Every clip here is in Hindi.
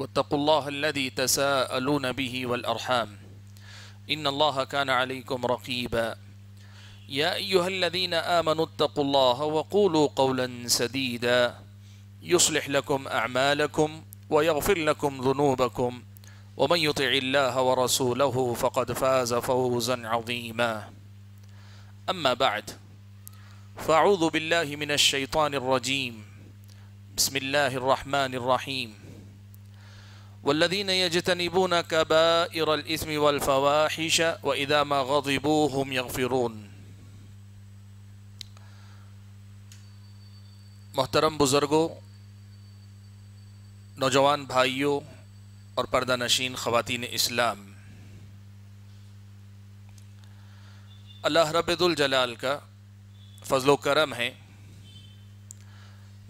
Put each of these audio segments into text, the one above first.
واتقوا الله الذي تساءلون به والأرحام إن الله كان عليكم رقيبا يا أيها الذين آمنوا اتقوا الله وقولوا قولا سديدا يصلح لكم أعمالكم ويغفر لكم ذنوبكم ومن يطع الله ورسوله فقد فاز فوزا عظيما أما بعد فأعوذ بالله من الشيطان الرجيم بسم الله الرحمن الرحيم वल्लिन यजतनबून कबाइरस्म वलफ़वाहिश व इदामा गबू हम यफ़िरून मोहतरम बुज़ुर्गों नौजवान भाइयों और पर्दा नशीन ख़वान इस्लाम अल्लाह रबाल का फ़जल करम है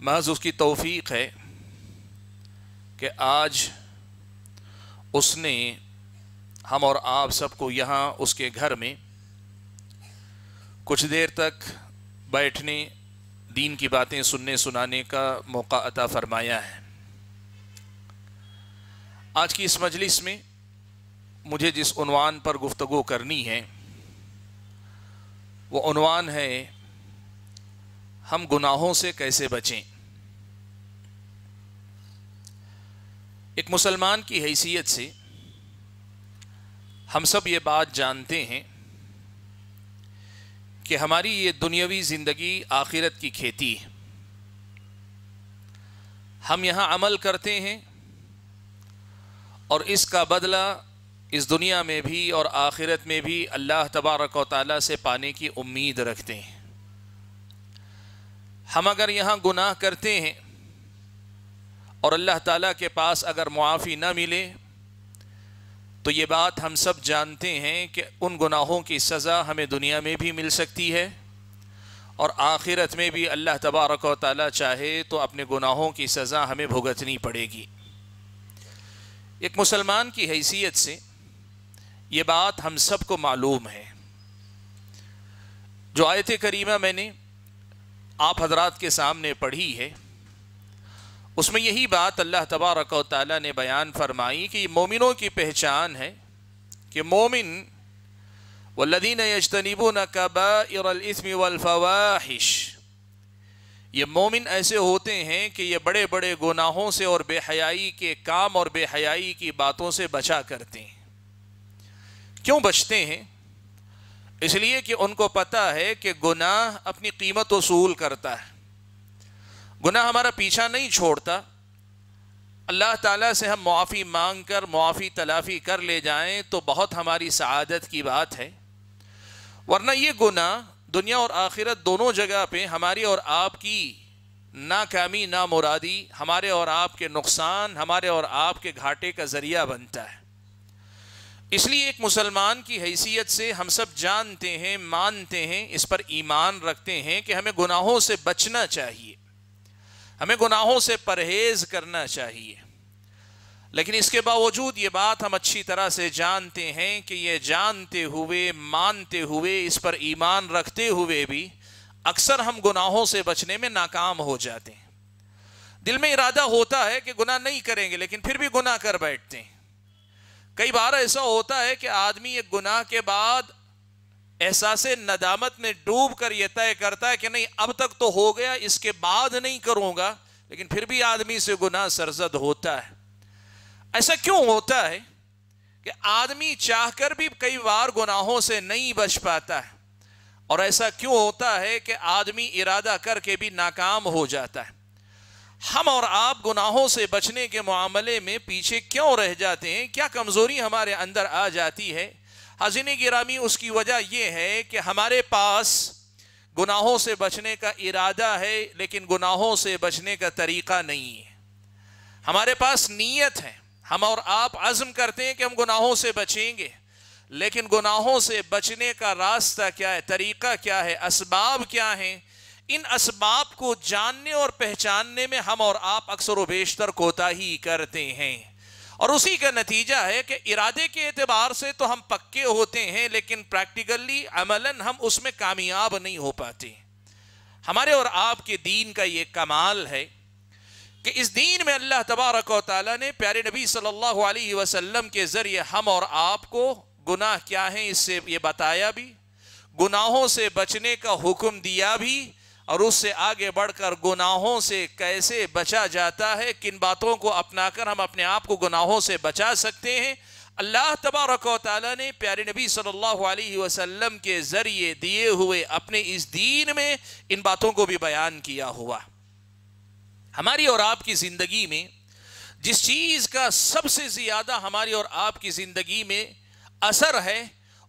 महज उसकी तोफ़ी है कि आज उसने हम और आप सबको यहाँ उसके घर में कुछ देर तक बैठने दीन की बातें सुनने सुनाने का मौका अता फरमाया है आज की इस मजलिस में मुझे जिस उनवान पर गुफ्तगु करनी है वो उनवान है हम गुनाहों से कैसे बचें एक मुसलमान की हैसियत से हम सब ये बात जानते हैं कि हमारी ये दुनियावी ज़िंदगी आखिरत की खेती है हम यहाँ अमल करते हैं और इसका बदला इस दुनिया में भी और आखिरत में भी अल्लाह तबारक ताली से पाने की उम्मीद रखते हैं हम अगर यहाँ गुनाह करते हैं और अल्लाह ताला के पास अगर मुआफ़ी ना मिले तो ये बात हम सब जानते हैं कि उन गुनाहों की सज़ा हमें दुनिया में भी मिल सकती है और आखिरत में भी अल्लाह तबारक ताला चाहे तो अपने गुनाहों की सज़ा हमें भुगतनी पड़ेगी एक मुसलमान की हैसियत से ये बात हम सब को मालूम है जो आयत करीमा मैंने आप हजरात के सामने पढ़ी है उसमें यही बात अल्लाह तबारक ताली ने बयान फरमाई कि मोमिनों की पहचान है कि मोमिन वल्लिन यजतनबू न कबासमी वलफवाहिश ये मोमिन ऐसे होते हैं कि ये बड़े बड़े गुनाहों से और बेहयाई के काम और बेहयाई की बातों से बचा करते हैं क्यों बचते हैं इसलिए कि उनको पता है कि गुनाह अपनी कीमत वसूल करता है गुना हमारा पीछा नहीं छोड़ता अल्लाह ताला से हम मुआफ़ी मांग कर मुआफ़ी तलाफ़ी कर ले जाएं तो बहुत हमारी सआदत की बात है वरना ये गुनाह दुनिया और आखिरत दोनों जगह पे हमारी और आपकी नाकामी ना मुरादी हमारे और आपके नुकसान हमारे और आपके घाटे का ज़रिया बनता है इसलिए एक मुसलमान की हैसियत से हम सब जानते हैं मानते हैं इस पर ईमान रखते हैं कि हमें गुनाहों से बचना चाहिए हमें गुनाहों से परहेज करना चाहिए लेकिन इसके बावजूद ये बात हम अच्छी तरह से जानते हैं कि ये जानते हुए मानते हुए इस पर ईमान रखते हुए भी अक्सर हम गुनाहों से बचने में नाकाम हो जाते हैं दिल में इरादा होता है कि गुनाह नहीं करेंगे लेकिन फिर भी गुनाह कर बैठते हैं कई बार ऐसा होता है कि आदमी एक गुनाह के बाद एहसास नदामत में डूब कर यह तय करता है कि नहीं अब तक तो हो गया इसके बाद नहीं करूँगा लेकिन फिर भी आदमी से गुनाह सरजद होता है ऐसा क्यों होता है कि आदमी चाहकर भी कई बार गुनाहों से नहीं बच पाता है और ऐसा क्यों होता है कि आदमी इरादा करके भी नाकाम हो जाता है हम और आप गुनाहों से बचने के मामले में पीछे क्यों रह जाते हैं क्या कमज़ोरी हमारे अंदर आ जाती है हाजिन गिरामी उसकी वजह यह है कि हमारे पास गुनाहों से बचने का इरादा है लेकिन गुनाहों से बचने का तरीका नहीं है हमारे पास नीयत है हम और आप आज़म करते हैं कि हम गुनाहों से बचेंगे लेकिन गुनाहों से बचने का रास्ता क्या है तरीका क्या है इसबाब क्या हैं इन इसबाब को जानने और पहचानने में हम और आप अक्सर व बेशतर कोताही करते हैं और उसी का नतीजा है कि इरादे के एतबार से तो हम पक्के होते हैं लेकिन प्रैक्टिकली अमलन हम उसमें कामयाब नहीं हो पाते हमारे और आपके दीन का ये कमाल है कि इस दीन में अल्लाह तबारक ताली ने प्यारे नबी सल्लल्लाहु अलैहि वसल्लम के ज़रिए हम और आपको गुनाह क्या है इससे ये बताया भी गुनाहों से बचने का हुक्म दिया भी और उससे आगे बढ़कर गुनाहों से कैसे बचा जाता है किन बातों को अपनाकर हम अपने आप को गुनाहों से बचा सकते हैं अल्लाह तबारक ने प्यारे नबी सल्लल्लाहु अलैहि वसल्लम के ज़रिए दिए हुए अपने इस दीन में इन बातों को भी बयान किया हुआ हमारी और आपकी ज़िंदगी में जिस चीज़ का सबसे ज़्यादा हमारी और आपकी ज़िंदगी में असर है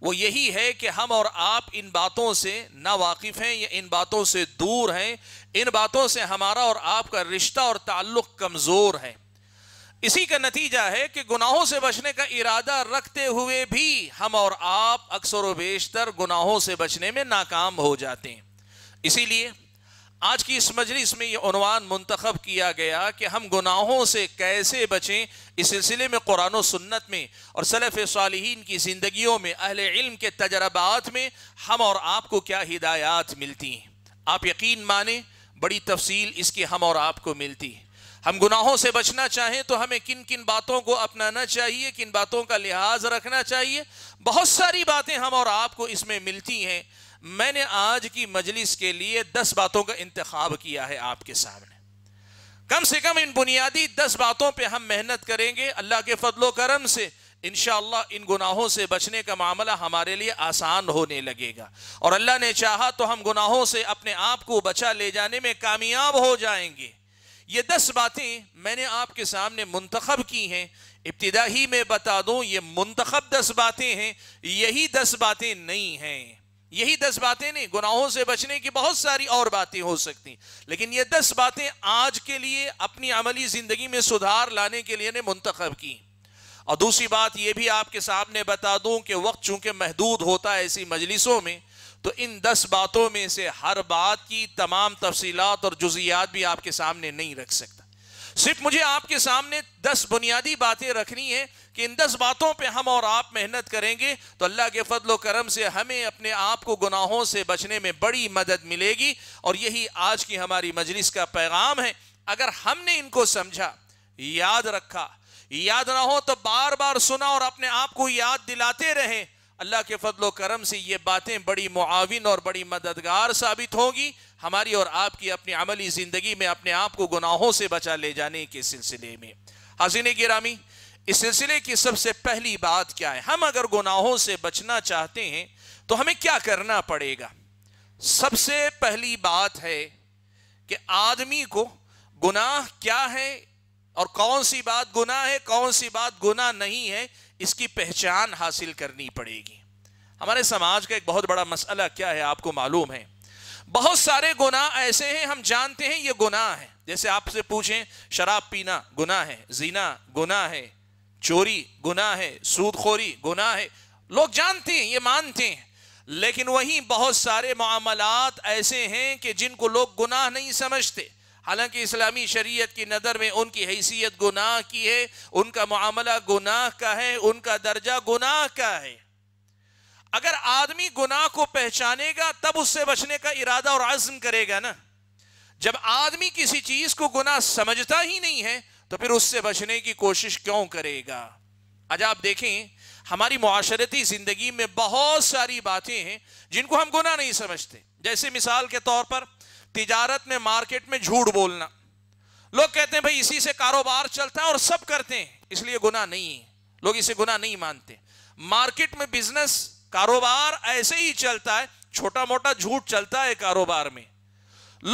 वो यही है कि हम और आप इन बातों से ना वाकिफ़ हैं या इन बातों से दूर हैं इन बातों से हमारा और आपका रिश्ता और ताल्लुक़ कमज़ोर है इसी का नतीजा है कि गुनाहों से बचने का इरादा रखते हुए भी हम और आप अक्सर व बेशतर गुनाहों से बचने में नाकाम हो जाते हैं इसीलिए आज की इस मजलिस में ये अनवान मंतखब किया गया कि हम गुनाहों से कैसे बचें इस सिलसिले में कुरान सन्नत में और सलफ़ साल की ज़िंदगियों में अहल इल्म के तजर्बात में हम और आपको क्या हिदायत मिलती हैं आप यकीन माने बड़ी तफसील इसकी हम और आपको मिलती है हम गुनाहों से बचना चाहें तो हमें किन किन बातों को अपनाना चाहिए किन बातों का लिहाज रखना चाहिए बहुत सारी बातें हम और आपको इसमें मिलती हैं मैंने आज की मजलिस के लिए दस बातों का इंतखब किया है आपके सामने कम से कम इन बुनियादी दस बातों पर हम मेहनत करेंगे अल्लाह के फदलो करम से इन इन गुनाहों से बचने का मामला हमारे लिए आसान होने लगेगा और अल्लाह ने चाहा तो हम गुनाहों से अपने आप को बचा ले जाने में कामयाब हो जाएंगे ये दस बातें मैंने आपके सामने मुंतखब की हैं इब्तदा ही में बता दूं ये मुंतखब दस बातें हैं यही दस बातें नहीं हैं यही दस बातें नहीं गुनाहों से बचने की बहुत सारी और बातें हो सकती लेकिन ये दस बातें आज के लिए अपनी अमली ज़िंदगी में सुधार लाने के लिए ने मुंतखब की और दूसरी बात यह भी आपके सामने बता दूं कि वक्त चूंकि महदूद होता है ऐसी मजलिसों में तो इन दस बातों में से हर बात की तमाम तफसीलात और जुजियात भी आपके सामने नहीं रख सकता सिर्फ मुझे आपके सामने दस बुनियादी बातें रखनी है कि इन दस बातों पे हम और आप मेहनत करेंगे तो अल्लाह के फजल करम से हमें अपने आप को गुनाहों से बचने में बड़ी मदद मिलेगी और यही आज की हमारी मजलिस का पैगाम है अगर हमने इनको समझा याद रखा याद ना हो तो बार बार सुना और अपने आप को याद दिलाते रहें अल्लाह के फजलो करम से ये बातें बड़ी मुआविन और बड़ी मददगार साबित होंगी हमारी और आपकी अपनी अमली ज़िंदगी में अपने आप को गुनाहों से बचा ले जाने के सिलसिले में हाजिन गिरामी इस सिलसिले की सबसे पहली बात क्या है हम अगर गुनाहों से बचना चाहते हैं तो हमें क्या करना पड़ेगा सबसे पहली बात है कि आदमी को गुनाह क्या है और कौन सी बात गुनाह है कौन सी बात गुनाह नहीं है इसकी पहचान हासिल करनी पड़ेगी हमारे समाज का एक बहुत बड़ा मसला क्या है आपको मालूम है बहुत सारे गुनाह ऐसे हैं हम जानते हैं ये गुनाह है जैसे आपसे पूछें शराब पीना गुनाह है जीना गुनाह है चोरी गुनाह है सूदखोरी गुनाह है लोग जानते हैं ये मानते हैं लेकिन वही बहुत सारे मामलात ऐसे हैं कि जिनको लोग गुनाह नहीं समझते हालांकि इस्लामी शरीयत की नज़र में उनकी हैसियत गुनाह की है उनका मामला गुनाह का है उनका दर्जा गुनाह का है अगर आदमी गुनाह को पहचानेगा तब उससे बचने का इरादा और आज़म करेगा ना जब आदमी किसी चीज़ को गुनाह समझता ही नहीं है तो फिर उससे बचने की कोशिश क्यों करेगा आज आप देखें हमारी माशरती ज़िंदगी में बहुत सारी बातें हैं जिनको हम गुनाह नहीं समझते जैसे मिसाल के तौर पर तिजारत में मार्केट में झूठ बोलना लोग कहते हैं भाई इसी से कारोबार चलता है और सब करते हैं इसलिए गुना नहीं है लोग इसे गुना नहीं मानते मार्केट में बिजनेस कारोबार ऐसे ही चलता है छोटा मोटा झूठ चलता है कारोबार में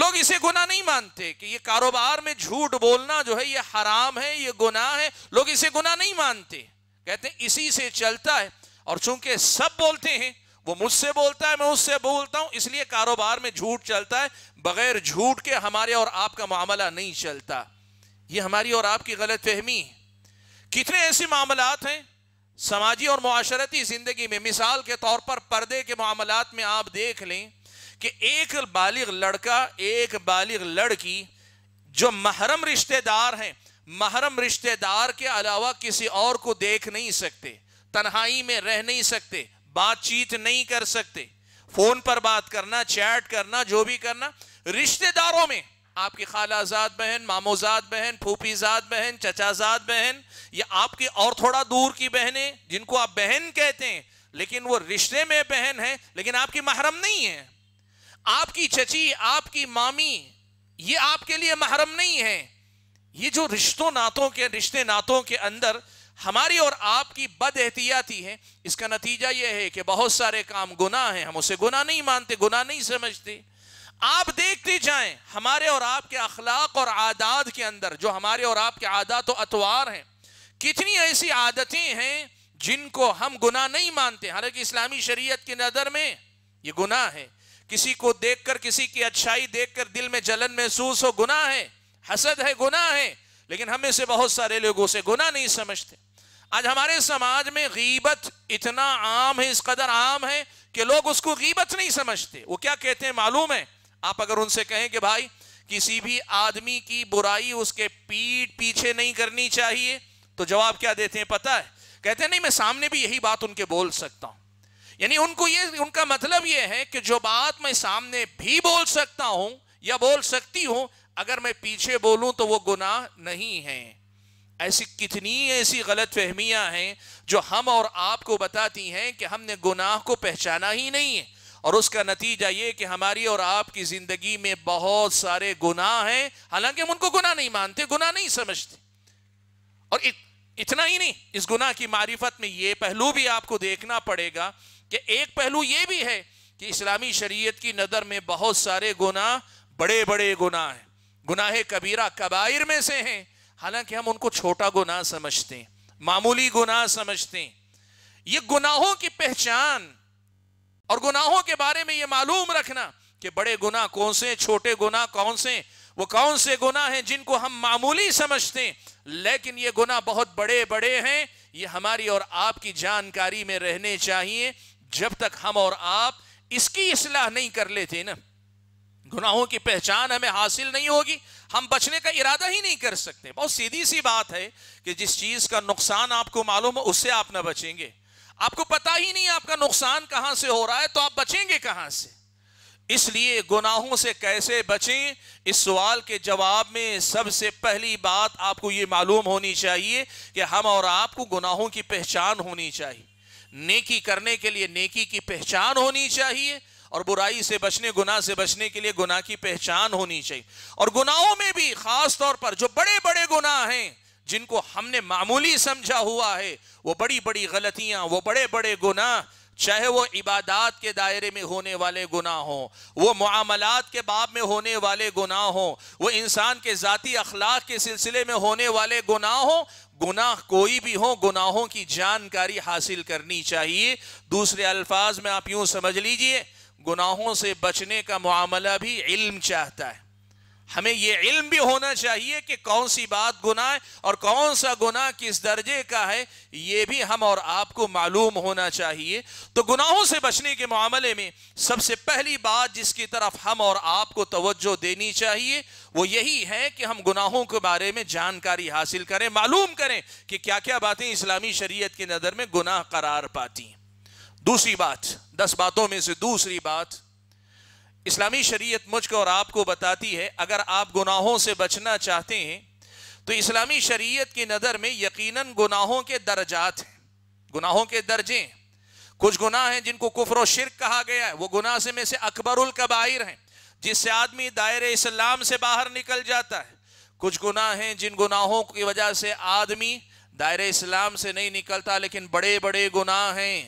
लोग इसे गुना नहीं मानते कि ये कारोबार में झूठ बोलना जो है ये हराम है ये गुना है लोग इसे गुना नहीं मानते कहते हैं इसी से चलता है और चूंकि सब बोलते हैं वो मुझसे बोलता है मैं उससे बोलता हूं इसलिए कारोबार में झूठ चलता है बगैर झूठ के हमारे और आपका मामला नहीं चलता ये हमारी और आपकी गलत फहमी है कितने ऐसे मामला हैं समाजी और माशरती ज़िंदगी में मिसाल के तौर पर पर्दे के मामला में आप देख लें कि एक बालिग लड़का एक बालिग लड़की जो महरम रिश्तेदार हैं महरम रिश्तेदार के अलावा किसी और को देख नहीं सकते तन्हाई में रह नहीं सकते बातचीत नहीं कर सकते फोन पर बात करना चैट करना जो भी करना रिश्तेदारों में आपकी खालाजाद बहन मामोजाद बहन फूफीजाद बहन चचाजाद बहन या आपकी और थोड़ा दूर की बहनें जिनको आप बहन कहते हैं लेकिन वो रिश्ते में बहन है लेकिन आपकी महरम नहीं है आपकी चची आपकी मामी ये आपके लिए महरम नहीं है ये जो रिश्तों नातों के रिश्ते नातों के अंदर हमारी और आपकी बद एहतियाती है इसका नतीजा यह है कि बहुत सारे काम गुनाह हैं हम उसे गुनाह नहीं मानते गुनाह नहीं समझते आप देखते जाएं हमारे और आपके अखलाक और आदात के अंदर जो हमारे और आपके आदात और अतवार हैं कितनी ऐसी आदतें हैं जिनको हम गुनाह नहीं मानते हालांकि इस्लामी शरीयत की नज़र में ये गुनाह है किसी को देखकर किसी की अच्छाई देखकर दिल में जलन महसूस हो गुनाह है हसद है गुनाह है लेकिन हमें से बहुत सारे लोग उसे गुनाह नहीं समझते आज हमारे समाज में गीबत इतना आम है इस कदर आम है कि लोग उसको गीबत नहीं समझते वो क्या कहते हैं मालूम है आप अगर उनसे कहें कि भाई किसी भी आदमी की बुराई उसके पीठ पीछे नहीं करनी चाहिए तो जवाब क्या देते हैं पता है कहते हैं नहीं मैं सामने भी यही बात उनके बोल सकता हूं यानी उनको ये उनका मतलब ये है कि जो बात मैं सामने भी बोल सकता हूं या बोल सकती हूं अगर मैं पीछे बोलूं तो वो गुनाह नहीं है ऐसी कितनी ऐसी गलत फहमियाँ हैं जो हम और आपको बताती हैं कि हमने गुनाह को पहचाना ही नहीं है और उसका नतीजा ये कि हमारी और आपकी ज़िंदगी में बहुत सारे गुनाह हैं हालांकि हम उनको गुनाह नहीं मानते गुनाह नहीं समझते और इत, इतना ही नहीं इस गुनाह की मारिफत में ये पहलू भी आपको देखना पड़ेगा कि एक पहलू ये भी है कि इस्लामी शरीयत की नज़र में बहुत सारे गुनाह बड़े बड़े गुनाह हैं गुनाह कबीरा कबाइर में से हैं हालांकि हम उनको छोटा गुनाह समझते हैं मामूली गुनाह समझते हैं ये गुनाहों की पहचान और गुनाहों के बारे में ये मालूम रखना कि बड़े गुनाह कौन से छोटे गुनाह कौन से वो कौन से गुनाह हैं जिनको हम मामूली समझते हैं लेकिन ये गुनाह बहुत बड़े बड़े हैं ये हमारी और आपकी जानकारी में रहने चाहिए जब तक हम और आप इसकी इसलाह नहीं कर लेते ना गुनाहों की पहचान हमें हासिल नहीं होगी हम बचने का इरादा ही नहीं कर सकते बहुत सीधी सी बात है कि जिस चीज का नुकसान आपको मालूम है उससे आप ना बचेंगे आपको पता ही नहीं आपका नुकसान कहां से हो रहा है तो आप बचेंगे कहां से इसलिए गुनाहों से कैसे बचें इस सवाल के जवाब में सबसे पहली बात आपको ये मालूम होनी चाहिए कि हम और आपको गुनाहों की पहचान होनी चाहिए नेकी करने के लिए नेकी की पहचान होनी चाहिए और बुराई से बचने गुनाह से बचने के लिए गुनाह की पहचान होनी चाहिए और गुनाहों में भी खास तौर पर जो बड़े बड़े गुनाह हैं जिनको हमने मामूली समझा हुआ है वो बड़ी बड़ी गलतियां वो बड़े बड़े गुनाह चाहे वो इबादत के दायरे में होने वाले गुनाह हों वो मामलात के बाब में होने वाले गुनाह हों वो इंसान के ज़ाती अखलाक के सिलसिले में होने वाले गुनाह हों गुनाह कोई भी हो गुनाहों की जानकारी हासिल करनी चाहिए दूसरे अल्फाज में आप यूं समझ लीजिए गुनाहों से बचने का मामला भी इल्म चाहता है हमें ये इल्म भी होना चाहिए कि कौन सी बात गुनाह है और कौन सा गुनाह किस दर्जे का है यह भी हम और आपको मालूम होना चाहिए तो गुनाहों से बचने के मामले में सबसे पहली बात जिसकी तरफ हम और आपको तवज्जो देनी चाहिए वो यही है कि हम गुनाहों के बारे में जानकारी हासिल करें मालूम करें कि क्या क्या बातें इस्लामी शरीयत की नज़र में गुनाह करार पाती हैं दूसरी बात दस बातों में से दूसरी बात इस्लामी शरीयत मुझको और आपको बताती है अगर आप गुनाहों से बचना चाहते हैं तो इस्लामी शरीयत की नज़र में यकीनन गुनाहों के दर्जात हैं गुनाहों के दर्जे हैं कुछ गुनाह हैं जिनको कुफर शिरक कहा गया है वो गुनाह से में से अकबरुल कबाइर हैं जिससे आदमी दायरे इस्लाम से बाहर निकल जाता है कुछ गुनाह हैं जिन गुनाहों की वजह से आदमी दायरे इस्लाम से नहीं निकलता लेकिन बड़े बड़े गुनाह हैं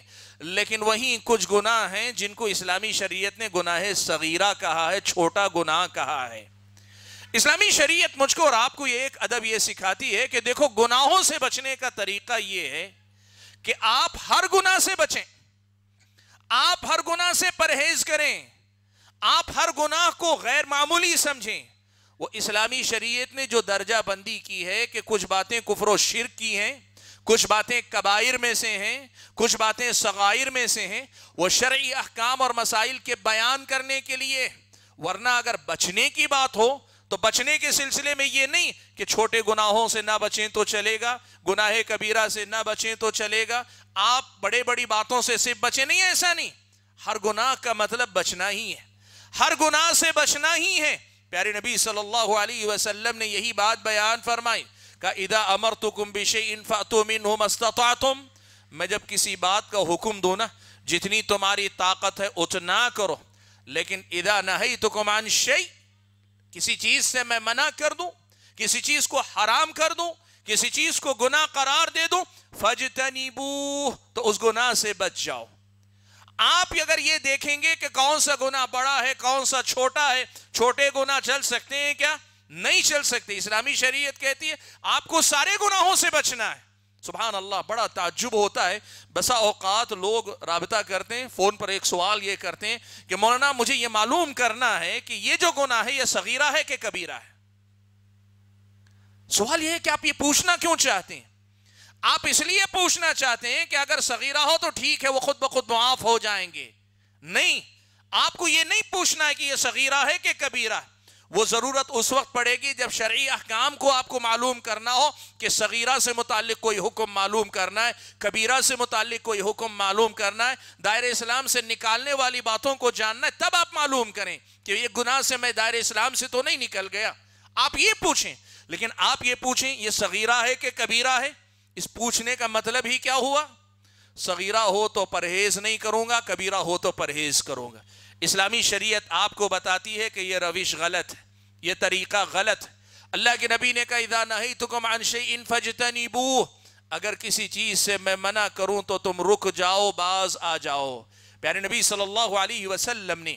लेकिन वहीं कुछ गुनाह हैं जिनको इस्लामी शरीयत ने गुनाह सगीरा कहा है छोटा गुनाह कहा है इस्लामी शरीयत मुझको और आपको ये एक अदब ये सिखाती है कि देखो गुनाहों से बचने का तरीका ये है कि आप हर गुनाह से बचें आप हर गुनाह से परहेज करें आप हर गुनाह को गैर मामूली समझें वो इस्लामी शरीयत ने जो दर्जा बंदी की है कि कुछ बातें कुफर शिर की हैं कुछ बातें कबाइर में से हैं कुछ बातें सगाइर में से हैं वो शर्य अहकाम और मसाइल के बयान करने के लिए वरना अगर बचने की बात हो तो बचने के सिलसिले में ये नहीं कि छोटे गुनाहों से ना बचें तो चलेगा गुनाहे कबीरा से ना बचें तो चलेगा आप बड़े बड़ी बातों से सिर्फ बचे नहीं ऐसा नहीं हर गुनाह का मतलब बचना ही है हर गुनाह से बचना ही है प्यारे नबी सल्लल्लाहु अलैहि वसल्लम ने यही बात बयान फरमाई का इदा अमर तो कुम बिशे इनफा तुम इन हो तुम मैं जब किसी बात का हुक्म दो ना जितनी तुम्हारी ताकत है उतना करो लेकिन इधा नहीं तो कुमान शई किसी चीज़ से मैं मना कर दू किसी चीज़ को हराम कर दू किसी चीज़ को गुना करार दे दू फजतनीबू तो उस गुना से बच जाओ आप अगर ये देखेंगे कि कौन सा गुना बड़ा है कौन सा छोटा है छोटे गुना चल सकते हैं क्या नहीं चल सकते इस्लामी शरीयत कहती है आपको सारे गुनाहों से बचना है सुबह अल्लाह बड़ा ताजुब होता है बसा औकात लोग रबता करते हैं फ़ोन पर एक सवाल ये करते हैं कि मौलाना मुझे ये मालूम करना है कि ये जो गुना है ये सगीरा है कि कबीरा है सवाल यह है कि आप ये पूछना क्यों चाहते हैं आप इसलिए पूछना चाहते हैं कि अगर सगीरा हो तो ठीक है वो खुद ब खुद मुआफ हो जाएंगे नहीं आपको ये नहीं पूछना है कि यह सगीरा है कि कबीरा है वो ज़रूरत उस वक्त पड़ेगी जब शर्य अहकाम को आपको मालूम करना हो कि सगीरा से मुतक कोई हुक्म मालूम करना है कबीरा से मुतल कोई हुक्म मालूम करना है दायरे इस्लाम से निकालने वाली बातों को जानना है तब आप मालूम करें कि ये गुनाह से मैं दायरे इस्लाम से तो नहीं निकल गया आप ये पूछें लेकिन आप ये पूछें ये सगीरा है कि कबीरा है इस पूछने का मतलब ही क्या हुआ सगीरा हो तो परहेज नहीं करूंगा कबीरा हो तो परहेज करूंगा इस्लामी शरीयत आपको बताती है कि यह रविश गलत है यह तरीका गलत है अल्लाह के नबी ने कहा इदा नहीं तो कम इन फजतनीबू अगर किसी चीज़ से मैं मना करूं तो तुम रुक जाओ बाज आ जाओ प्यारे नबी सल्लल्लाहु अलैहि वसल्लम ने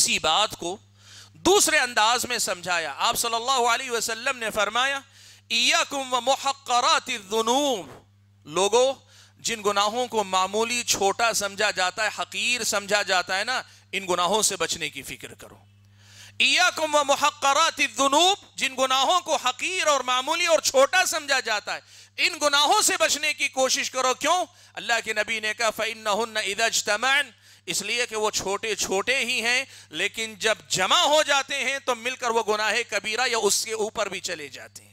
इसी बात को दूसरे अंदाज में समझाया आप सल्लल्लाहु अलैहि वसल्लम ने फरमाया इयाकुम व मुहक्करातिज़ुनूब लोगों जिन गुनाहों को मामूली छोटा समझा जाता है हकीर समझा जाता है ना इन गुनाहों से बचने की फिक्र करो ईयाकुम व महक्करात जुनूब जिन गुनाहों को हकीर और मामूली और छोटा समझा जाता है इन गुनाहों से बचने की कोशिश करो क्यों अल्लाह के नबी ने कहा फ़ैन इदज इसलिए कि वो छोटे छोटे ही हैं लेकिन जब जमा हो जाते हैं तो मिलकर वो गुनाहे कबीरा या उसके ऊपर भी चले जाते हैं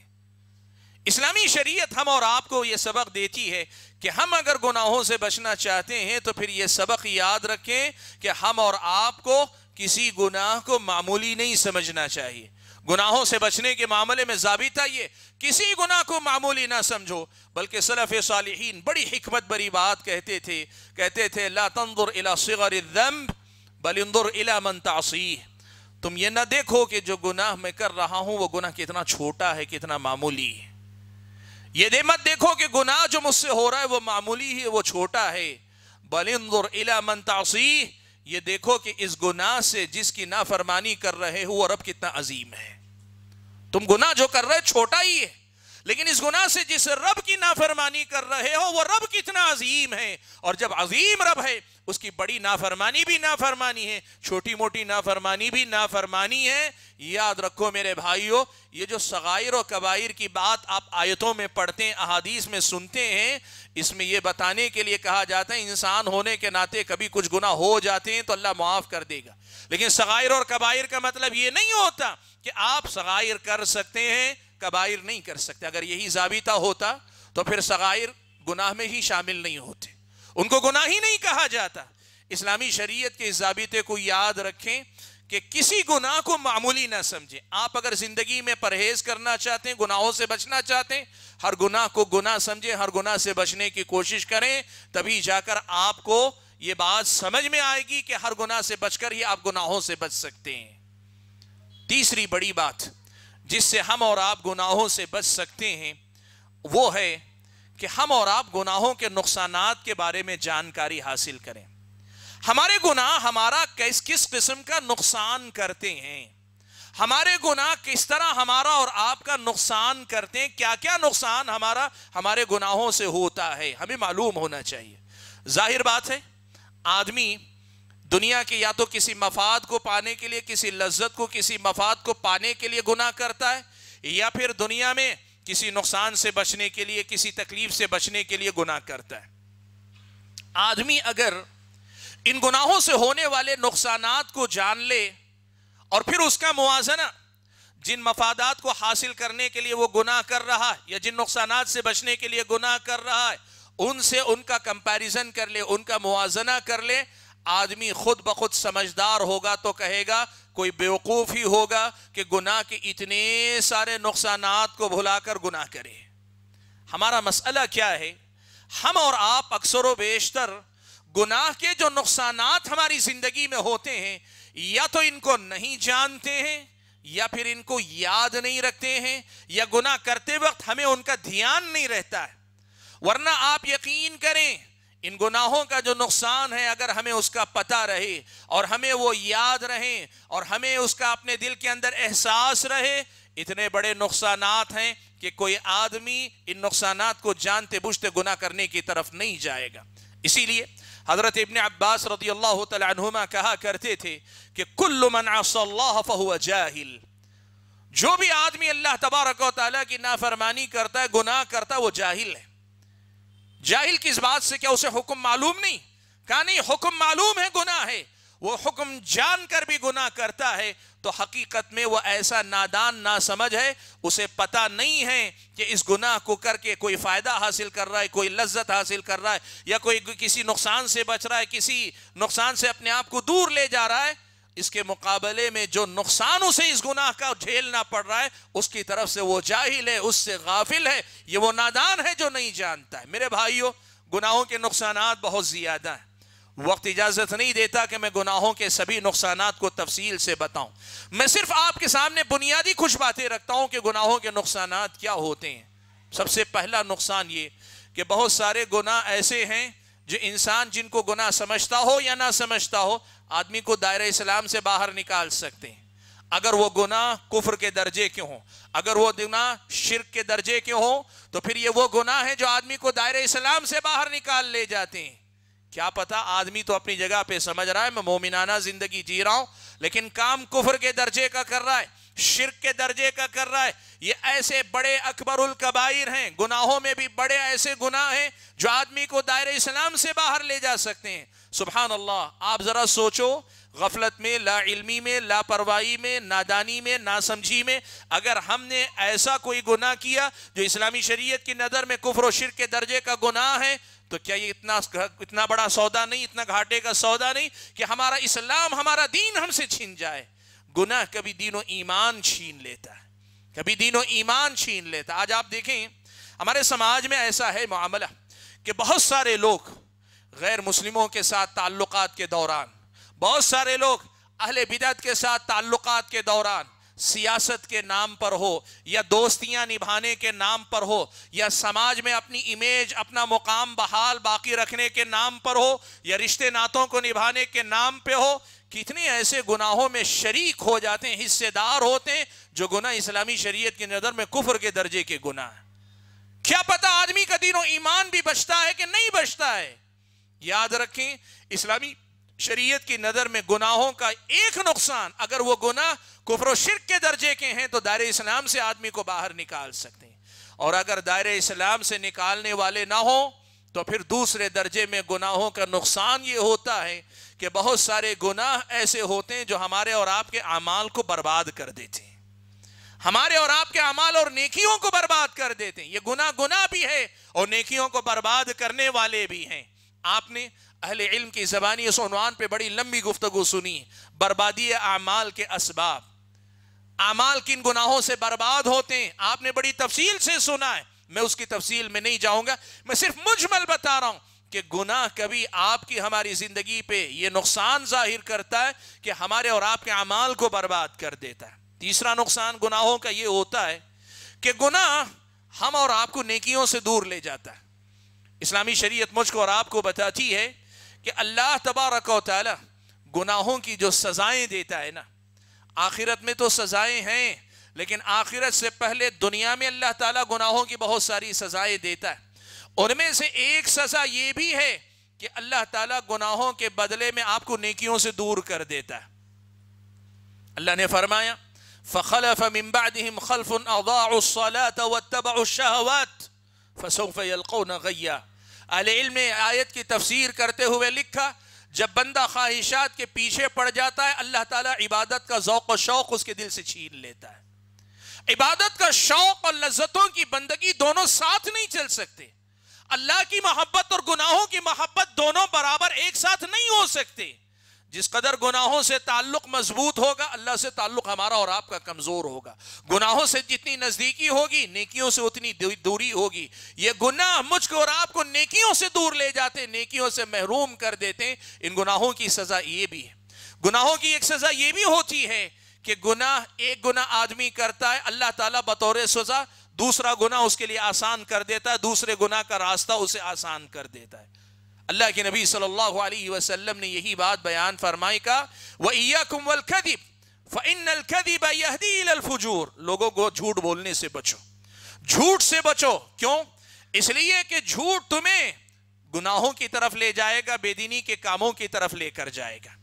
इस्लामी शरीयत हम और आपको ये सबक देती है कि हम अगर गुनाहों से बचना चाहते हैं तो फिर ये सबक याद रखें कि हम और आपको किसी गुनाह को मामूली नहीं समझना चाहिए गुनाहों से बचने के मामले में जाबिता ये किसी गुनाह को मामूली ना समझो बल्कि सलफ़ साल बड़ी हमत बरी बात कहते थे कहते थे ला तंदुर इला इला मन तासी तुम ये ना देखो कि जो गुनाह मैं कर रहा हूँ वो गुनाह कितना छोटा है कितना मामूली है ये दे मत देखो कि गुनाह जो मुझसे हो रहा है वो मामूली है वो छोटा है बलिंदुर इला मन तासी ये देखो कि इस गुनाह से जिसकी नाफरमानी कर रहे हो और अब कितना अजीम है तुम गुनाह जो कर रहे हो छोटा ही है लेकिन इस गुनाह से जिस रब की नाफरमानी कर रहे हो वो रब कितना अजीम है और जब अजीम रब है उसकी बड़ी नाफरमानी भी नाफरमानी है छोटी मोटी नाफरमानी भी नाफरमानी है याद रखो मेरे भाइयों ये जो सगाइर और कबाइर की बात आप आयतों में पढ़ते हैं अहादीस में सुनते हैं इसमें यह बताने के लिए कहा जाता है इंसान होने के नाते कभी कुछ गुना हो जाते हैं तो अल्लाह माफ़ कर देगा लेकिन सगाइर और कबाइर का मतलब ये नहीं होता कि आप सगाइर कर सकते हैं कबाइर नहीं कर सकते अगर यही जाबिता होता तो फिर सगाइर गुनाह में ही शामिल नहीं होते उनको गुनाह ही नहीं कहा जाता इस्लामी शरीयत के इस जाबिते को याद रखें कि किसी गुनाह को मामूली ना समझें आप अगर ज़िंदगी में परहेज करना चाहते हैं गुनाहों से बचना चाहते हैं हर गुनाह को गुनाह समझें हर गुनाह से बचने की कोशिश करें तभी जाकर आपको ये बात समझ में आएगी कि हर गुनाह से बचकर ही आप गुनाहों से बच सकते हैं तीसरी बड़ी बात जिससे हम और आप गुनाहों से बच सकते हैं वो है कि हम और आप गुनाहों के नुकसान के बारे में जानकारी हासिल करें हमारे गुनाह हमारा किस किस किस्म का नुकसान करते हैं हमारे गुनाह किस तरह हमारा और आपका नुकसान करते हैं क्या क्या नुकसान हमारा हमारे गुनाहों से होता है हमें मालूम होना चाहिए जाहिर बात है आदमी दुनिया के या तो किसी मफाद को पाने के लिए किसी लज्जत को किसी मफाद को पाने के लिए गुनाह करता है या फिर दुनिया में किसी नुकसान से बचने के लिए किसी तकलीफ से बचने के लिए गुनाह करता है आदमी अगर इन गुनाहों से होने वाले नुकसान को जान ले और फिर उसका मुआजना जिन मफादात को हासिल करने के लिए वो गुनाह कर रहा है या जिन नुकसान से बचने के लिए गुनाह कर रहा है उनसे उनका कंपैरिजन कर ले उनका मुआजना कर ले आदमी खुद ब खुद समझदार होगा तो कहेगा कोई बेवकूफ़ ही होगा कि गुनाह के इतने सारे नुकसान को भुलाकर गुनाह करे हमारा मसला क्या है हम और आप अक्सर वेशतर गुनाह के जो नुकसान हमारी ज़िंदगी में होते हैं या तो इनको नहीं जानते हैं या फिर इनको याद नहीं रखते हैं या गुनाह करते वक्त हमें उनका ध्यान नहीं रहता है वरना आप यकीन करें इन गुनाहों का जो नुकसान है अगर हमें उसका पता रहे और हमें वो याद रहे और हमें उसका अपने दिल के अंदर एहसास रहे इतने बड़े नुकसान हैं कि कोई आदमी इन नुकसान को जानते बूझते गुना करने की तरफ नहीं जाएगा इसीलिए हज़रत इबन अब्बास रदी अल्लाह कहा करते थे कि कुल्लु जाहिल जो भी आदमी अल्लाह तबारक की नाफरमानी करता है गुनाह करता है वो जाहिल है जाहिल की इस बात से क्या उसे हुक्म मालूम नहीं कहा नहीं हुक्म मालूम है गुना है वो हुक्म जानकर भी गुना करता है तो हकीकत में वो ऐसा नादान ना समझ है उसे पता नहीं है कि इस गुनाह को करके कोई फ़ायदा हासिल कर रहा है कोई लज्जत हासिल कर रहा है या कोई किसी नुकसान से बच रहा है किसी नुकसान से अपने आप को दूर ले जा रहा है इसके मुकाबले में जो नुकसान उसे इस गुनाह का झेलना पड़ रहा है उसकी तरफ से वो जाहिल है उससे गाफिल है ये वो नादान है जो नहीं जानता है मेरे भाइयों गुनाहों के नुकसान बहुत ज़्यादा हैं वक्त इजाज़त नहीं देता कि मैं गुनाहों के सभी नुकसान को तफसील से बताऊं मैं सिर्फ आपके सामने बुनियादी कुछ बातें रखता हूं कि गुनाहों के नुकसान क्या होते हैं सबसे पहला नुकसान ये कि बहुत सारे गुनाह ऐसे हैं जो इंसान जिनको गुनाह समझता हो या ना समझता हो आदमी को दायरे इस्लाम से बाहर निकाल सकते हैं अगर वो गुनाह कुफर के दर्जे के हो अगर वो गुनाह शिरक के दर्जे के हो तो फिर ये वो गुनाह है जो आदमी को दायरे इस्लाम से बाहर निकाल ले जाते हैं क्या पता आदमी तो अपनी जगह पे समझ रहा है मैं मोमिनाना जिंदगी जी रहा हूं लेकिन काम कुफर के दर्जे का कर रहा है शिर के दर्जे का कर रहा है ये ऐसे बड़े उल कबाइर हैं गुनाहों में भी बड़े ऐसे गुनाह हैं जो आदमी को दायरे इस्लाम से बाहर ले जा सकते हैं सुबह अल्लाह आप ज़रा सोचो गफलत में लाइलमी में लापरवाही में नादानी में नासमझी में अगर हमने ऐसा कोई गुनाह किया जो इस्लामी शरीय की नज़र में कुफर शिर के दर्जे का गुनाह है तो क्या ये इतना इतना बड़ा सौदा नहीं इतना घाटे का सौदा नहीं कि हमारा इस्लाम हमारा दीन हमसे छीन जाए गुनाह कभी दिनों ईमान छीन लेता है कभी दिनों ईमान छीन लेता आज आप देखें हमारे समाज में ऐसा है मामला कि बहुत सारे लोग गैर मुस्लिमों के साथ ताल्लुक के दौरान बहुत सारे लोग अहल बिदत के साथ ताल्लुक के दौरान सियासत के नाम पर हो या दोस्तियां निभाने के नाम पर हो या समाज में अपनी इमेज अपना मुकाम बहाल बाकी रखने के नाम पर हो या रिश्ते नातों को निभाने के नाम पे हो कितने ऐसे गुनाहों में शरीक हो जाते हैं हिस्सेदार होते हैं जो गुना इस्लामी शरीयत की नज़र में कुफर के दर्जे के गुना है क्या पता आदमी का दिनों ईमान भी बचता है कि नहीं बचता है याद रखें इस्लामी शरीयत की नज़र में गुनाहों का एक नुकसान अगर वो गुनाह कुफर शिरक के दर्जे के हैं तो दायरे इस्लाम से आदमी को बाहर निकाल सकते हैं और अगर दायरे इस्लाम से निकालने वाले ना हों तो फिर दूसरे दर्जे में गुनाहों का नुकसान ये होता है कि बहुत सारे गुनाह ऐसे होते हैं जो हमारे और आपके अमाल को बर्बाद कर देते हैं हमारे और आपके अमाल और नेकियों को बर्बाद कर देते हैं ये गुना गुना भी है और नेकियों को बर्बाद करने वाले भी हैं आपने अहले इल्म की ज़बानी इस उनवान पे बड़ी लंबी गुफ्तगु सुनी बर्बादी अमाल के इसबाब अमाल किन गुनाहों से बर्बाद होते हैं आपने बड़ी तफसील से सुना है मैं उसकी तफसील में नहीं जाऊंगा मैं सिर्फ मुजमल बता रहा हूं कि गुनाह कभी आपकी हमारी ज़िंदगी पे ये नुकसान जाहिर करता है कि हमारे और आपके अमाल को बर्बाद कर देता है तीसरा नुकसान गुनाहों का ये होता है कि गुनाह हम और आपको नेकियों से दूर ले जाता है इस्लामी शरीयत मुझको और आपको बताती है कि अल्लाह तबारक गुनाहों की जो सजाएं देता है ना आखिरत में तो सजाएं हैं लेकिन आखिरत से पहले दुनिया में अल्लाह ताला गुनाहों की बहुत सारी सजाएं देता है उनमें से एक सजा ये भी है कि अल्लाह ताला गुनाहों के बदले में आपको नेकियों से दूर कर देता है अल्लाह ने फरमाया फ़खलफ मिम्बादम खलफ़न अवासलातबाशहवत ने आयत की तफसीर करते हुए लिखा जब बंदा ख्वाहिशात के पीछे पड़ जाता है अल्लाह ताला इबादत का ओक़ व शौक़ उसके दिल से छीन लेता है इबादत का शौक और लज्जतों की बंदगी दोनों साथ नहीं चल सकते अल्लाह की मोहब्बत और गुनाहों की मोहब्बत दोनों बराबर एक साथ नहीं हो सकते जिस कदर गुनाहों से ताल्लुक मजबूत होगा अल्लाह से ताल्लुक हमारा और आपका कमज़ोर होगा गुनाहों से जितनी नज़दीकी होगी नेकियों से उतनी दूरी होगी ये गुनाह मुझको और आपको नेकियों से दूर ले जाते नेकियों से महरूम कर देते इन गुनाहों की सज़ा ये भी है गुनाहों की एक सज़ा ये भी होती है कि गुना एक गुना आदमी करता है अल्लाह ताला बतौर सजा दूसरा गुना उसके लिए आसान कर देता है दूसरे गुना का रास्ता उसे आसान कर देता है अल्लाह के नबी सल्लल्लाहु अलैहि वसल्लम ने यही बात बयान फरमाई का वैयाकुम वल अल यहदी फजूर लोगों को झूठ बोलने से बचो झूठ से बचो क्यों इसलिए कि झूठ तुम्हें गुनाहों की तरफ ले जाएगा बेदीनी के कामों की तरफ लेकर जाएगा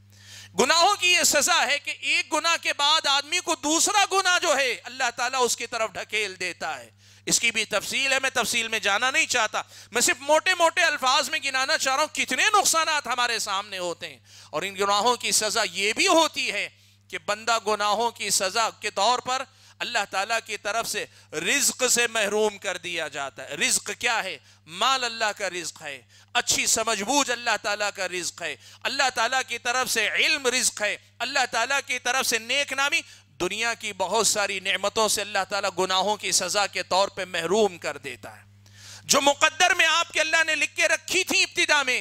गुनाहों की ये सजा है कि एक गुना के बाद आदमी को दूसरा गुना जो है अल्लाह ताला उसकी तरफ ढकेल देता है इसकी भी तफसील है मैं तफसील में जाना नहीं चाहता मैं सिर्फ मोटे मोटे अल्फाज में गिनाना चाह रहा हूं कितने नुकसान हमारे सामने होते हैं और इन गुनाहों की सजा ये भी होती है कि बंदा गुनाहों की सजा के तौर पर अल्लाह ताला की तरफ से रिज्क से महरूम कर दिया जाता है रिज्क क्या है माल अल्लाह का रिज्क है अच्छी समझबूझ अल्लाह ताला का रिज्क है अल्लाह ताला की तरफ से इल्म रिज्क है अल्लाह ताला की तरफ से नेक नामी दुनिया की बहुत सारी नेमतों से अल्लाह ताला गुनाहों की सज़ा के तौर पर महरूम कर देता है जो मुकद्दर में आपके अल्लाह ने लिख के रखी थी इब्तदा में